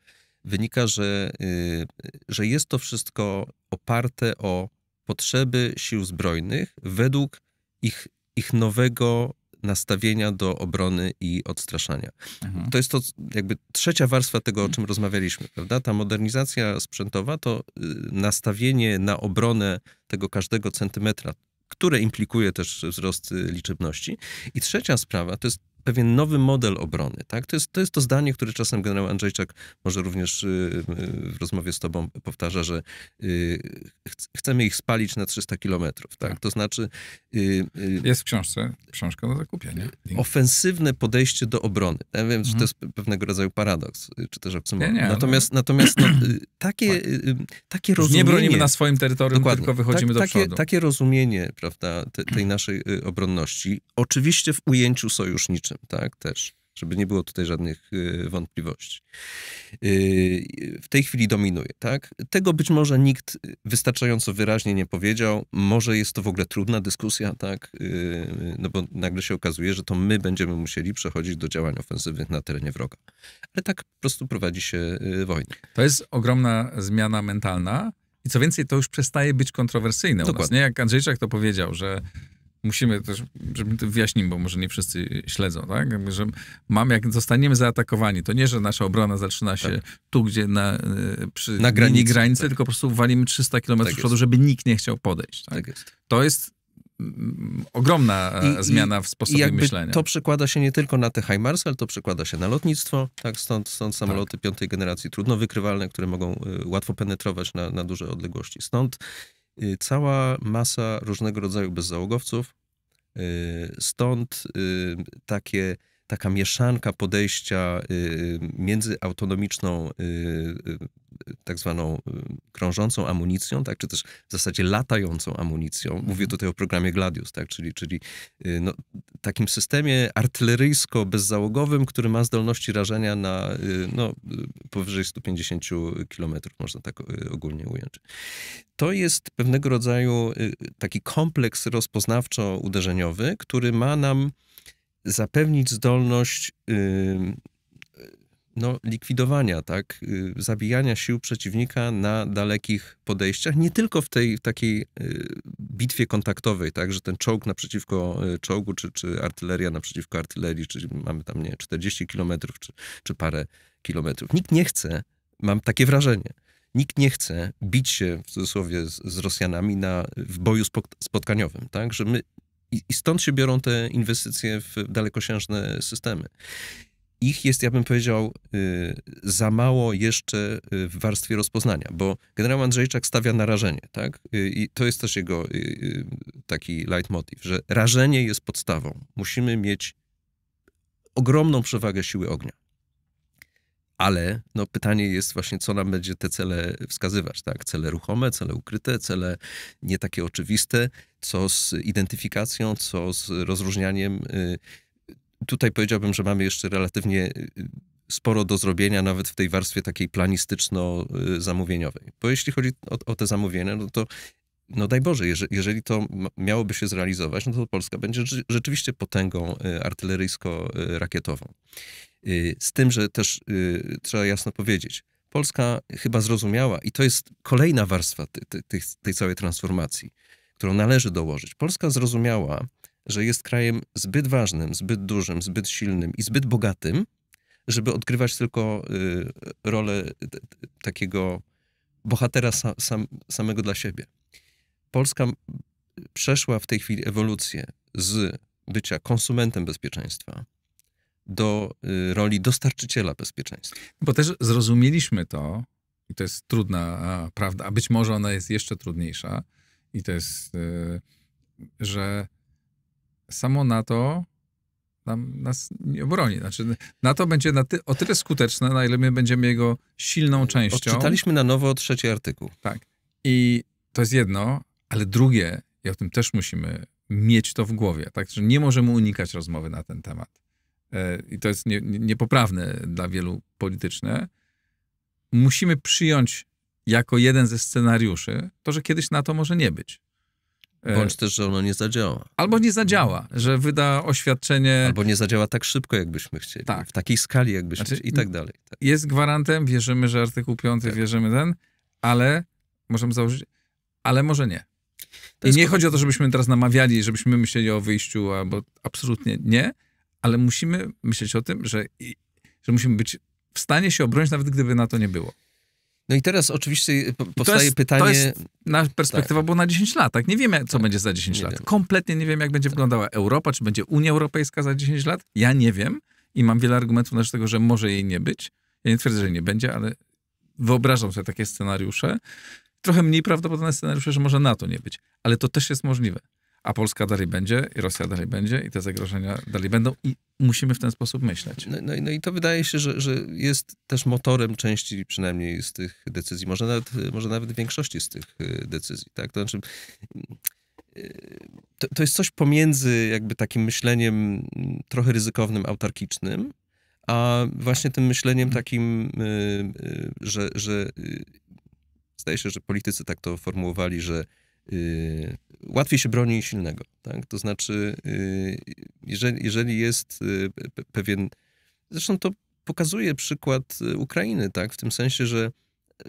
B: wynika, że, y, że jest to wszystko oparte o potrzeby sił zbrojnych według ich, ich nowego nastawienia do obrony i odstraszania. Mhm. To jest to jakby trzecia warstwa tego, o mhm. czym rozmawialiśmy, prawda? Ta modernizacja sprzętowa to y, nastawienie na obronę tego każdego centymetra, które implikuje też wzrost y, liczebności. I trzecia sprawa to jest pewien nowy model obrony. Tak? To, jest, to jest to zdanie, które czasem generał Andrzejczak może również y, y, w rozmowie z tobą powtarza, że y, chcemy ich spalić na 300 kilometrów. Tak? tak? To znaczy... Jest w książce, książka do zakupienia. Ofensywne podejście do obrony. Ja tak? wiem, mhm. że to jest pewnego rodzaju paradoks, czy też oksymoron. Natomiast, natomiast no, takie, takie rozumienie... Nie bronimy na swoim terytorium, dokładnie. tylko wychodzimy tak, do takie, przodu. Takie rozumienie prawda, te, tej naszej obronności, oczywiście w ujęciu sojuszniczym, tak, też. Żeby nie było tutaj żadnych y, wątpliwości. Y, w tej chwili dominuje, tak? Tego być może nikt wystarczająco wyraźnie nie powiedział. Może jest to w ogóle trudna dyskusja, tak? Y, no bo nagle się okazuje, że to my będziemy musieli przechodzić do działań ofensywnych na terenie wroga. Ale tak po prostu prowadzi się wojnę.
A: To jest ogromna zmiana mentalna. I co więcej, to już przestaje być kontrowersyjne Dokładnie. u nas. Nie? Jak Andrzejczak to powiedział, że musimy też, żeby to wyjaśnimy, bo może nie wszyscy śledzą, tak? że mamy, jak zostaniemy zaatakowani, to nie, że nasza obrona zaczyna się tak. tu, gdzie na, e, przy na granicy, granicy tak. tylko po prostu walimy 300 km tak przodu, jest. żeby nikt nie chciał podejść. Tak? tak jest.
B: To jest mm, ogromna I, zmiana w sposobie myślenia. To przekłada się nie tylko na te HIMARS, ale to przekłada się na lotnictwo, tak, stąd, stąd samoloty tak. piątej generacji trudno wykrywalne, które mogą y, łatwo penetrować na, na duże odległości. Stąd Y, cała masa różnego rodzaju bezzałogowców. Y, stąd y, takie taka mieszanka podejścia y, y, między autonomiczną, y, tak zwaną krążącą amunicją, tak, czy też w zasadzie latającą amunicją. Mhm. Mówię tutaj o programie Gladius, tak, czyli, czyli no, takim systemie artyleryjsko-bezzałogowym, który ma zdolności rażenia na no, powyżej 150 km, można tak ogólnie ująć. To jest pewnego rodzaju taki kompleks rozpoznawczo-uderzeniowy, który ma nam zapewnić zdolność y, no, likwidowania, tak, y, zabijania sił przeciwnika na dalekich podejściach, nie tylko w tej takiej y, bitwie kontaktowej, tak, że ten czołg naprzeciwko czołgu, czy, czy artyleria naprzeciwko artylerii, czy mamy tam, nie 40 kilometrów, czy, czy parę kilometrów. Nikt nie chce, mam takie wrażenie, nikt nie chce bić się w cudzysłowie z, z Rosjanami na, w boju spotkaniowym, tak, że my i stąd się biorą te inwestycje w dalekosiężne systemy. Ich jest, ja bym powiedział, y, za mało jeszcze y, w warstwie rozpoznania, bo generał Andrzejczak stawia na rażenie, tak? Y, I to jest też jego taki leitmotiv, że rażenie jest podstawą. Musimy mieć ogromną przewagę siły ognia ale no, pytanie jest właśnie, co nam będzie te cele wskazywać, tak? Cele ruchome, cele ukryte, cele nie takie oczywiste, co z identyfikacją, co z rozróżnianiem. Y, tutaj powiedziałbym, że mamy jeszcze relatywnie y, sporo do zrobienia nawet w tej warstwie takiej planistyczno-zamówieniowej. Y, Bo jeśli chodzi o, o te zamówienia, no to no daj Boże, jeżeli, jeżeli to miałoby się zrealizować, no to Polska będzie rzeczywiście potęgą artyleryjsko-rakietową. Y, z tym, że też y, trzeba jasno powiedzieć, Polska chyba zrozumiała, i to jest kolejna warstwa tej, tej, tej całej transformacji, którą należy dołożyć. Polska zrozumiała, że jest krajem zbyt ważnym, zbyt dużym, zbyt silnym i zbyt bogatym, żeby odgrywać tylko y, rolę takiego bohatera sam, samego dla siebie. Polska przeszła w tej chwili ewolucję z bycia konsumentem bezpieczeństwa, do y, roli dostarczyciela bezpieczeństwa. Bo też zrozumieliśmy
A: to, i to jest trudna prawda, a być może ona jest jeszcze trudniejsza, i to jest, y, że samo NATO nam, nas nie obroni. Znaczy, NATO będzie na ty, o tyle skuteczne, na ile my będziemy jego silną częścią. czytaliśmy
B: na nowo trzeci artykuł. Tak. I to jest jedno, ale drugie,
A: i o tym też musimy mieć to w głowie, tak, że nie możemy unikać rozmowy na ten temat. E, i to jest nie, niepoprawne dla wielu polityczne, musimy przyjąć jako jeden ze scenariuszy to, że kiedyś na to może nie być. E, Bądź
B: też, że ono nie zadziała. Albo nie zadziała, że wyda oświadczenie. Albo nie zadziała tak szybko, jakbyśmy chcieli. Tak. W takiej skali, jakbyśmy znaczy, chcieli i tak dalej.
A: Tak. Jest gwarantem, wierzymy, że artykuł 5, tak. wierzymy ten, ale możemy założyć, ale może nie. I nie chodzi o to, żebyśmy teraz namawiali, żebyśmy myśleli o wyjściu, albo absolutnie nie, ale musimy myśleć o tym, że, że musimy być w stanie się obronić, nawet gdyby na to nie było. No i teraz oczywiście y, powstaje to jest, pytanie. To jest perspektywa tak. na 10 lat, tak? Nie wiem, co tak. będzie za 10 nie lat. Wiem. Kompletnie nie wiem, jak będzie tak. wyglądała Europa, czy będzie Unia Europejska za 10 lat. Ja nie wiem i mam wiele argumentów na rzecz tego, że może jej nie być. Ja nie twierdzę, że nie będzie, ale wyobrażam sobie takie scenariusze. Trochę mniej prawdopodobne scenariusze, że może NATO nie być, ale to też jest możliwe a Polska dalej będzie, i Rosja dalej będzie, i te zagrożenia dalej będą, i musimy w ten sposób myśleć. No, no,
B: no i to wydaje się, że, że jest też motorem części przynajmniej z tych decyzji, może nawet, może nawet większości z tych y, decyzji. Tak? To znaczy. Y, to, to jest coś pomiędzy jakby takim myśleniem mm, trochę ryzykownym, autarkicznym, a właśnie tym myśleniem takim, y, że, że zdaje się, że politycy tak to formułowali, że Y, łatwiej się broni silnego. Tak? To znaczy, y, jeżeli, jeżeli jest y, pe, pewien. Zresztą to pokazuje przykład y, Ukrainy, tak? w tym sensie, że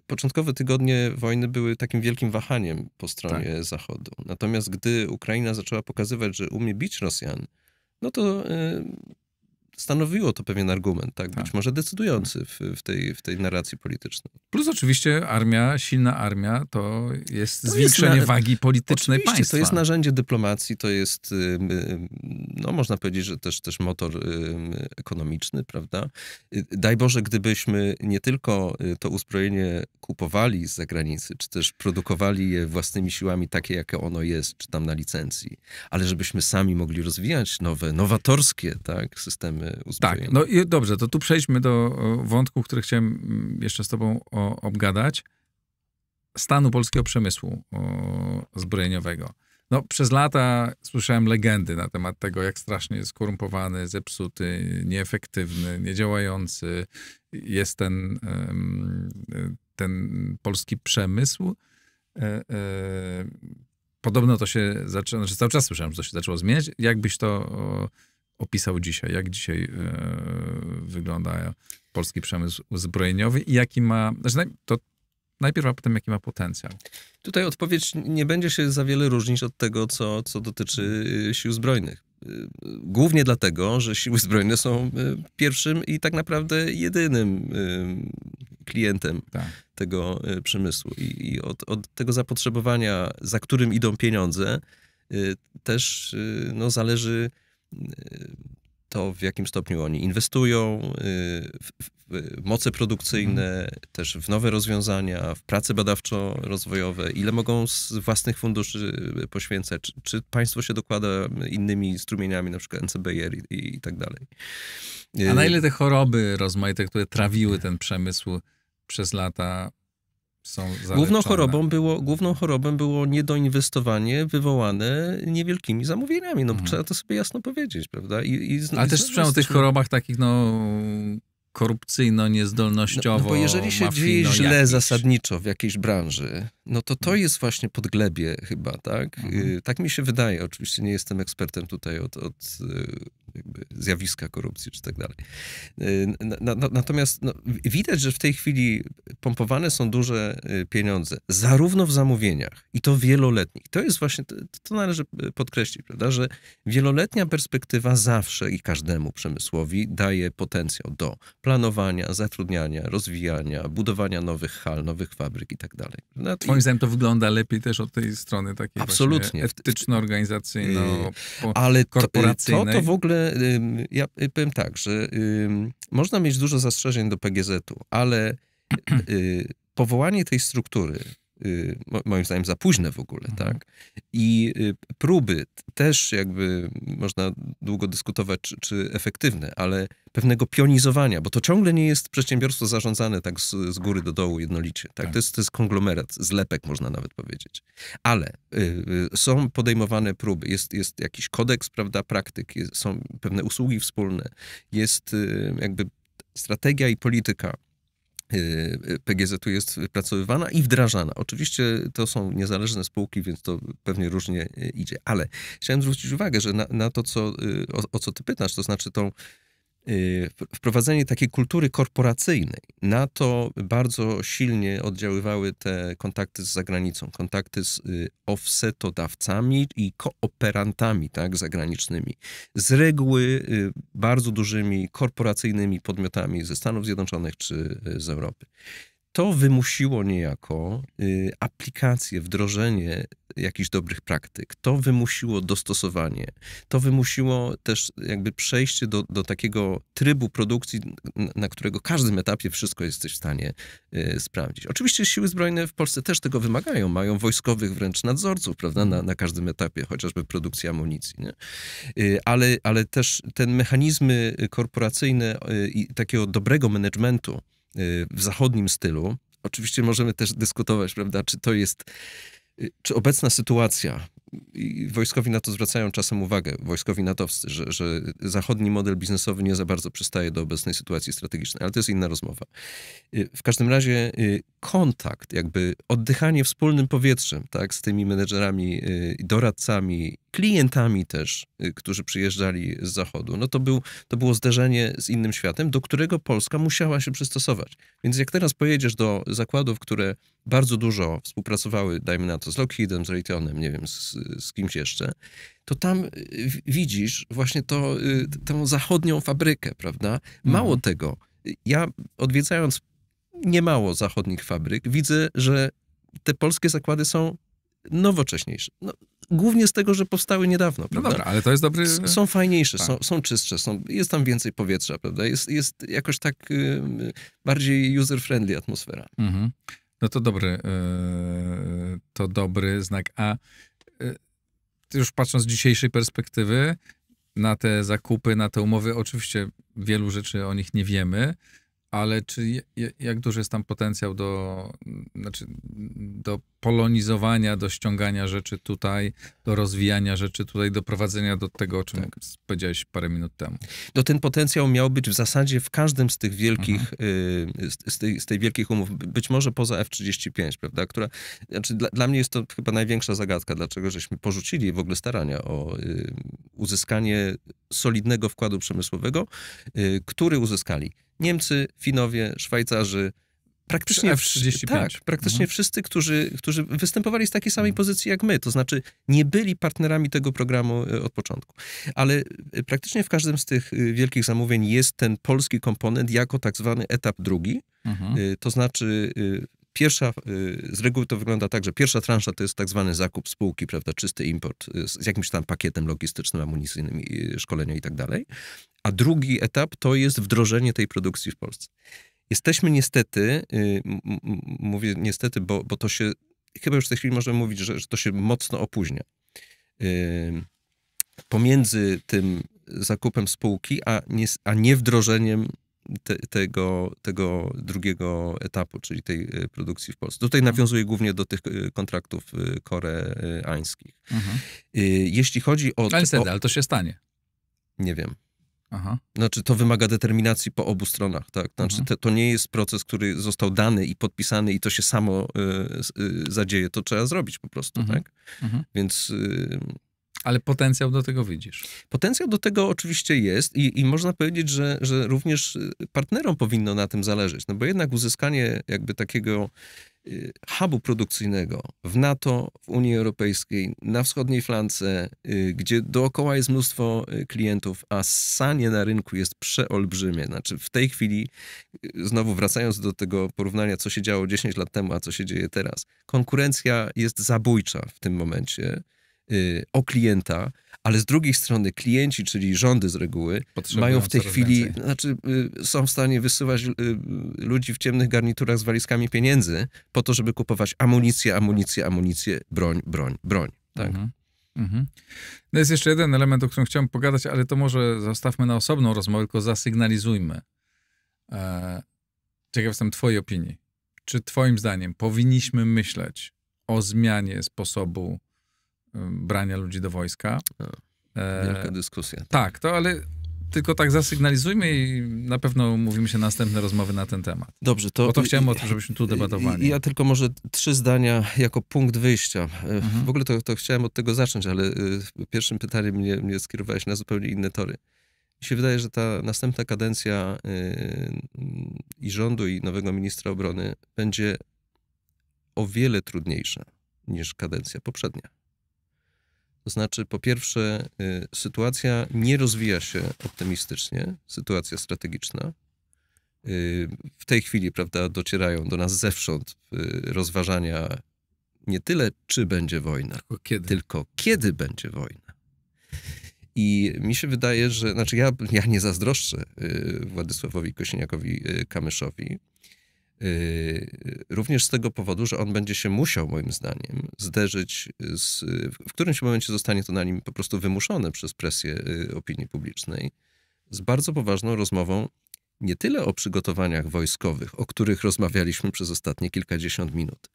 B: początkowe tygodnie wojny były takim wielkim wahaniem po stronie tak. Zachodu. Natomiast gdy Ukraina zaczęła pokazywać, że umie bić Rosjan, no to stanowiło to pewien argument, tak? Być tak. może decydujący tak. w, w, tej, w tej narracji politycznej.
A: Plus oczywiście armia, silna armia to jest to no, zwiększenie jest na... wagi politycznej oczywiście, państwa. to jest narzędzie
B: dyplomacji, to jest, y, y, no można powiedzieć, że też, też motor y, ekonomiczny, prawda? Daj Boże, gdybyśmy nie tylko to uzbrojenie kupowali z zagranicy, czy też produkowali je własnymi siłami, takie jakie ono jest, czy tam na licencji, ale żebyśmy sami mogli rozwijać nowe, nowatorskie tak, systemy E, tak, no i
A: dobrze, to tu przejdźmy do e, wątku, który chciałem mm, jeszcze z tobą o, obgadać. Stanu polskiego przemysłu o, zbrojeniowego. No, przez lata słyszałem legendy na temat tego, jak strasznie jest skorumpowany, zepsuty, nieefektywny, niedziałający jest ten, ten polski przemysł. E, podobno to się zaczęło, znaczy cały czas słyszałem, że to się zaczęło zmieniać. Jakbyś to opisał dzisiaj, jak dzisiaj e, wygląda polski przemysł uzbrojeniowy i jaki ma, znaczy to najpierw, a potem jaki ma potencjał.
B: Tutaj odpowiedź nie będzie się za wiele różnić od tego, co, co dotyczy e, sił zbrojnych. E, głównie dlatego, że siły zbrojne są pierwszym i tak naprawdę jedynym klientem tak. tego przemysłu. I, i od, od tego zapotrzebowania, za którym idą pieniądze, też no, zależy Y, to, w jakim stopniu oni inwestują y, w, moce produkcyjne, mhm. też w nowe rozwiązania, w prace badawczo-rozwojowe, ile mogą z własnych funduszy poświęcać, czy, czy państwo się dokłada innymi strumieniami, na przykład NCBR i, i, i tak dalej. A na y, ile te choroby rozmaite, które trawiły ten przemysł przez
A: lata, są Główną chorobą
B: było, główną chorobą było niedoinwestowanie wywołane niewielkimi zamówieniami. No, mhm. Trzeba to sobie jasno powiedzieć, prawda? I, i, Ale i też słyszałem o tych
A: chorobach takich, no korupcyjno-niezdolnościowo. No, no bo jeżeli się dzieje źle
B: zasadniczo w jakiejś branży, no to to mhm. jest właśnie podglebie chyba, tak? Mhm. Y, tak mi się wydaje. Oczywiście nie jestem ekspertem tutaj od, od y, jakby zjawiska korupcji czy tak dalej. Y, na, na, natomiast no, widać, że w tej chwili pompowane są duże y, pieniądze, zarówno w zamówieniach i to wieloletnich. To jest właśnie, to, to należy y, podkreślić, prawda, że wieloletnia perspektywa zawsze i każdemu przemysłowi daje potencjał do planowania, zatrudniania, rozwijania, budowania nowych hal, nowych fabryk i tak dalej. No, Moim i...
A: zdaniem to wygląda lepiej też od tej strony takiej Absolutnie. etyczno organizacyjnej Ale to, to, to w
B: ogóle ja powiem tak, że można mieć dużo zastrzeżeń do PGZ-u, ale y, powołanie tej struktury Y, moim zdaniem za późne w ogóle, mhm. tak? I y, próby też jakby można długo dyskutować, czy, czy, efektywne, ale pewnego pionizowania, bo to ciągle nie jest przedsiębiorstwo zarządzane tak z, z góry do dołu jednolicie, tak? tak? To, jest, to jest konglomerat, zlepek można nawet powiedzieć. Ale y, y są podejmowane próby, jest, jest jakiś kodeks, prawda, praktyk, jest, są pewne usługi wspólne, jest y, jakby strategia i polityka Y, y, PGZ-u jest wypracowywana i wdrażana. Oczywiście to są niezależne spółki, więc to pewnie różnie y, idzie, ale chciałem zwrócić uwagę, że na, na to, co, o, o, co ty pytasz, to znaczy tą Y, wprowadzenie takiej kultury korporacyjnej. Na to bardzo silnie oddziaływały te kontakty z zagranicą, kontakty z y, offsetodawcami i kooperantami tak, zagranicznymi. Z reguły y, bardzo dużymi korporacyjnymi podmiotami ze Stanów Zjednoczonych czy z Europy to wymusiło niejako y, aplikację, wdrożenie jakichś dobrych praktyk. To wymusiło dostosowanie. To wymusiło też jakby przejście do, do takiego trybu produkcji, na którego każdym etapie wszystko jesteś w stanie y, sprawdzić. Oczywiście siły zbrojne w Polsce też tego wymagają. Mają wojskowych wręcz nadzorców, prawda, na, na każdym etapie, chociażby produkcji amunicji. Nie? Y, ale, ale też te mechanizmy korporacyjne i takiego dobrego managementu, Y, w zachodnim stylu. Oczywiście możemy też dyskutować, prawda, czy to jest, y, czy obecna sytuacja, i wojskowi na to zwracają czasem uwagę, wojskowi natowscy, że, że zachodni model biznesowy nie za bardzo przystaje do obecnej sytuacji strategicznej, ale to jest inna rozmowa. Y, w każdym razie kontakt, jakby oddychanie wspólnym powietrzem tak, z tymi menedżerami, doradcami klientami też, y, którzy przyjeżdżali z zachodu, no to, był, to było zderzenie z innym światem, do którego Polska musiała się przystosować. Więc jak teraz pojedziesz do zakładów, które bardzo dużo współpracowały, dajmy na to, z Lockheedem, z Raytheonem, nie wiem, z, z kimś jeszcze, to tam y, widzisz właśnie to, y, tą zachodnią fabrykę, prawda? Mało mhm. tego, ja odwiedzając niemało zachodnich fabryk, widzę, że te polskie zakłady są nowocześniejsze. No, głównie z tego, że powstały niedawno. No prawda? No dobra, ale to jest dobry... S są fajniejsze, tak. są, są czystsze, są, jest tam więcej powietrza, prawda? Jest, jest jakoś tak y, bardziej user-friendly atmosfera.
A: Mhm. No to dobry, y, to dobry znak. A y, już patrząc z dzisiejszej perspektywy na te zakupy, na te umowy, oczywiście wielu rzeczy o nich nie wiemy, ale czy jak duży jest tam potencjał do, znaczy do polonizowania, do ściągania rzeczy tutaj,
B: do rozwijania rzeczy tutaj, do prowadzenia do tego, o czym tak. powiedziałeś parę minut temu. No ten potencjał miał być w zasadzie w każdym z tych wielkich, mhm. Y, z, z, tej, z tej wielkich umów, być może poza F-35, prawda, która, znaczy dla, dla, mnie jest to chyba największa zagadka, dlaczego żeśmy porzucili w ogóle starania o y, uzyskanie solidnego wkładu przemysłowego, y, który uzyskali Niemcy, Finowie, Szwajcarzy, Praktycznie, F35. Tak, praktycznie mhm. wszyscy, którzy, którzy występowali z takiej samej mhm. pozycji jak my, to znaczy nie byli partnerami tego programu e, od początku. Ale e, praktycznie w każdym z tych e, wielkich zamówień jest ten polski komponent jako tak zwany etap drugi. Mhm. To znaczy pierwsza, z reguły to wygląda tak, że pierwsza transza to jest tak zwany zakup spółki, prawda, czysty import z jakimś tam pakietem logistycznym, amunicyjnym, szkolenia i tak dalej. A drugi etap to jest wdrożenie tej produkcji w Polsce. Jesteśmy niestety, y, mówię niestety, bo, bo to się, chyba już w tej chwili możemy mówić, że, że to się mocno opóźnia. Pomiędzy tym zakupem spółki, a nie, a nie wdrożeniem te, tego, tego drugiego etapu, czyli tej y, produkcji w Polsce. Tutaj mhm. nawiązuję głównie do tych y, kontraktów koreańskich. Mhm. Jeśli chodzi o. Ale, o... ale to się stanie. Nie wiem. Aha. Znaczy, to wymaga determinacji po obu stronach, tak? Znaczy, mhm. te, to nie jest proces, który został dany i podpisany i to się samo y, y, zadzieje. To trzeba zrobić po prostu, mhm. tak? Mhm. Więc... Y, ale potencjał do tego widzisz. Potencjał do tego oczywiście jest i, i można powiedzieć, że, że również y, partnerom powinno na tym zależeć, no bo jednak uzyskanie jakby takiego Y, hubu produkcyjnego w NATO, w Unii Europejskiej, na wschodniej flance, y, gdzie dookoła jest mnóstwo y, klientów, a sanie na rynku jest przeolbrzymie. Znaczy w tej chwili, znowu wracając do tego porównania, co się działo 10 lat temu, a co się dzieje teraz, konkurencja jest zabójcza w tym momencie o klienta ale z drugiej strony klienci, czyli rządy z reguły, Potrzebują mają w tej chwili, więcej. znaczy y, są w stanie wysyłać y, ludzi w ciemnych garniturach z walizkami pieniędzy po to, żeby kupować amunicję, amunicję, amunicję, broń, broń, broń. Tak. Mhm.
A: Mhm. No jest jeszcze jeden element, o którym chciałem pogadać, ale to może zostawmy na osobną rozmowę, tylko zasygnalizujmy. E, ciekaw jestem twojej opinii. Czy twoim zdaniem powinniśmy myśleć o zmianie sposobu brania ludzi do wojska. No, e, wielka dyskusja. Tak. tak, to ale tylko tak zasygnalizujmy i na pewno mówimy się następne rozmowy na ten temat. Dobrze, to. Bo to chciałem o tym, żebyśmy tu debatowali.
B: Ja tylko może trzy zdania jako punkt wyjścia. E, mhm. W ogóle to, to, chciałem od tego zacząć, ale e, pierwszym pytaniem mnie, mnie skierowałeś na zupełnie inne tory. Mi się wydaje, że ta następna kadencja i rządu, i nowego ministra obrony będzie o wiele trudniejsza niż kadencja poprzednia. To znaczy, po pierwsze, y, sytuacja nie rozwija się optymistycznie, sytuacja strategiczna. Y, w tej chwili, prawda, docierają do nas zewsząd y, rozważania nie tyle, czy będzie wojna, tylko kiedy, tylko kiedy będzie wojna. I mi się wydaje, że, znaczy ja, ja nie zazdroszczę Władysławowi Kosiniakowi Kamyszowi, Y, również z tego powodu, że on będzie się musiał, moim zdaniem, zderzyć z. W którymś momencie zostanie to na nim po prostu wymuszone przez presję y, opinii publicznej, z bardzo poważną rozmową nie tyle o przygotowaniach wojskowych, o których rozmawialiśmy przez ostatnie kilkadziesiąt minut,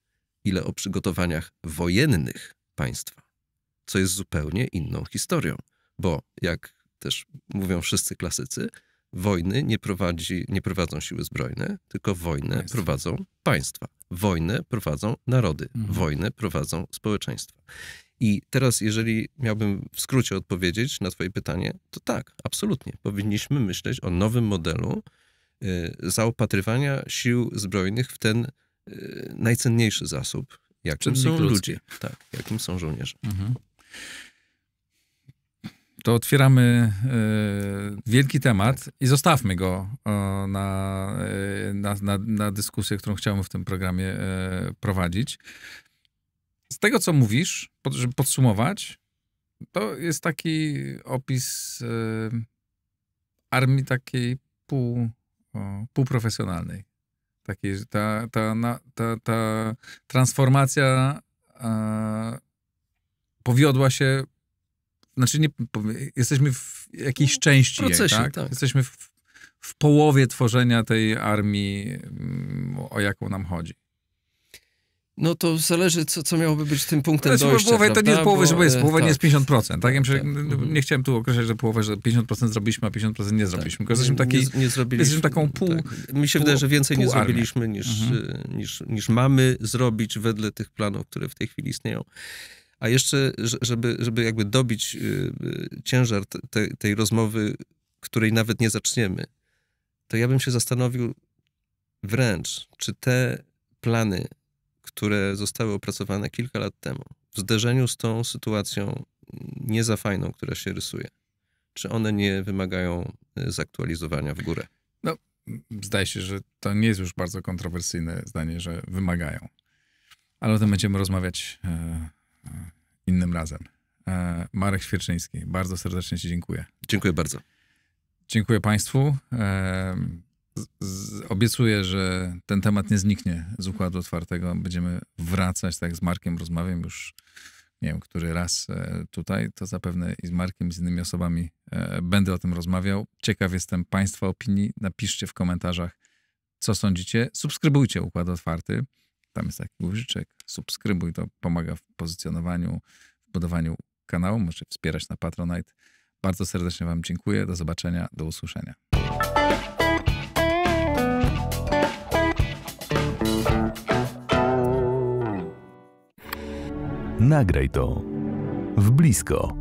B: ile o przygotowaniach wojennych państwa, co jest zupełnie inną historią. Bo, jak też mówią wszyscy klasycy, Wojny nie, prowadzi, nie prowadzą siły zbrojne, tylko wojnę prowadzą państwa. Wojnę prowadzą narody, mhm. wojnę prowadzą społeczeństwa. I teraz, jeżeli miałbym w skrócie odpowiedzieć na Twoje pytanie, to tak, absolutnie. Powinniśmy myśleć o nowym modelu y, zaopatrywania sił zbrojnych w ten y, najcenniejszy zasób, jakim są ludzie, tak, jakim są żołnierze. Mhm to otwieramy e, wielki temat
A: i zostawmy go e, na, e, na, na, na dyskusję, którą chciałbym w tym programie prowadzić. Z tego, co mówisz, pod, żeby podsumować, to jest taki opis armii takiej pół, o, półprofesjonalnej. ta, ta, ta, ta transformacja powiodła się znaczy nie, jesteśmy w jakiejś no, części, w procesie, jej, tak? tak? Jesteśmy w, w połowie tworzenia tej armii, mm, o jaką nam chodzi.
B: No to zależy, co, co miałoby być tym punktem znaczy, dojścia. Połowa, to nie jest połowa, bo, jest, e, połowa tak. nie jest
A: 50%. Tak. tak? Ja myślę, tak. No, no, mhm. Nie chciałem tu określać, że połowę, że 50% zrobiliśmy, a 50% nie tak. zrobiliśmy. Tylko jesteśmy, taki, nie, nie jesteśmy taką tak. pół... Tak. Mi się pół, wydaje, że więcej nie zrobiliśmy niż,
B: mhm. niż, niż mamy zrobić wedle tych planów, które w tej chwili istnieją. A jeszcze, żeby, żeby jakby dobić y, y, ciężar te, tej rozmowy, której nawet nie zaczniemy, to ja bym się zastanowił wręcz, czy te plany, które zostały opracowane kilka lat temu, w zderzeniu z tą sytuacją nie za fajną, która się rysuje, czy one nie wymagają y, zaktualizowania w górę?
A: No, zdaje się, że to nie jest już bardzo kontrowersyjne zdanie, że wymagają. Ale o tym będziemy rozmawiać e, innym razem. E, Marek Świerczyński, bardzo serdecznie Ci dziękuję. Dziękuję bardzo. Dziękuję Państwu. E, obiecuję, że ten temat nie zniknie z układu otwartego. Będziemy wracać, tak z Markiem rozmawiam już, nie wiem, który raz e, tutaj, to zapewne i z Markiem, i z innymi osobami będę o tym rozmawiał. Ciekaw jestem Państwa opinii. Napiszcie w komentarzach, co sądzicie. Subskrybujcie Układ Otwarty. Tam jest taki guziczek, subskrybuj, to pomaga w pozycjonowaniu, w budowaniu kanału, możecie wspierać na Patronite. Bardzo serdecznie Wam dziękuję, do zobaczenia, do usłyszenia.
B: Nagraj to w
A: blisko.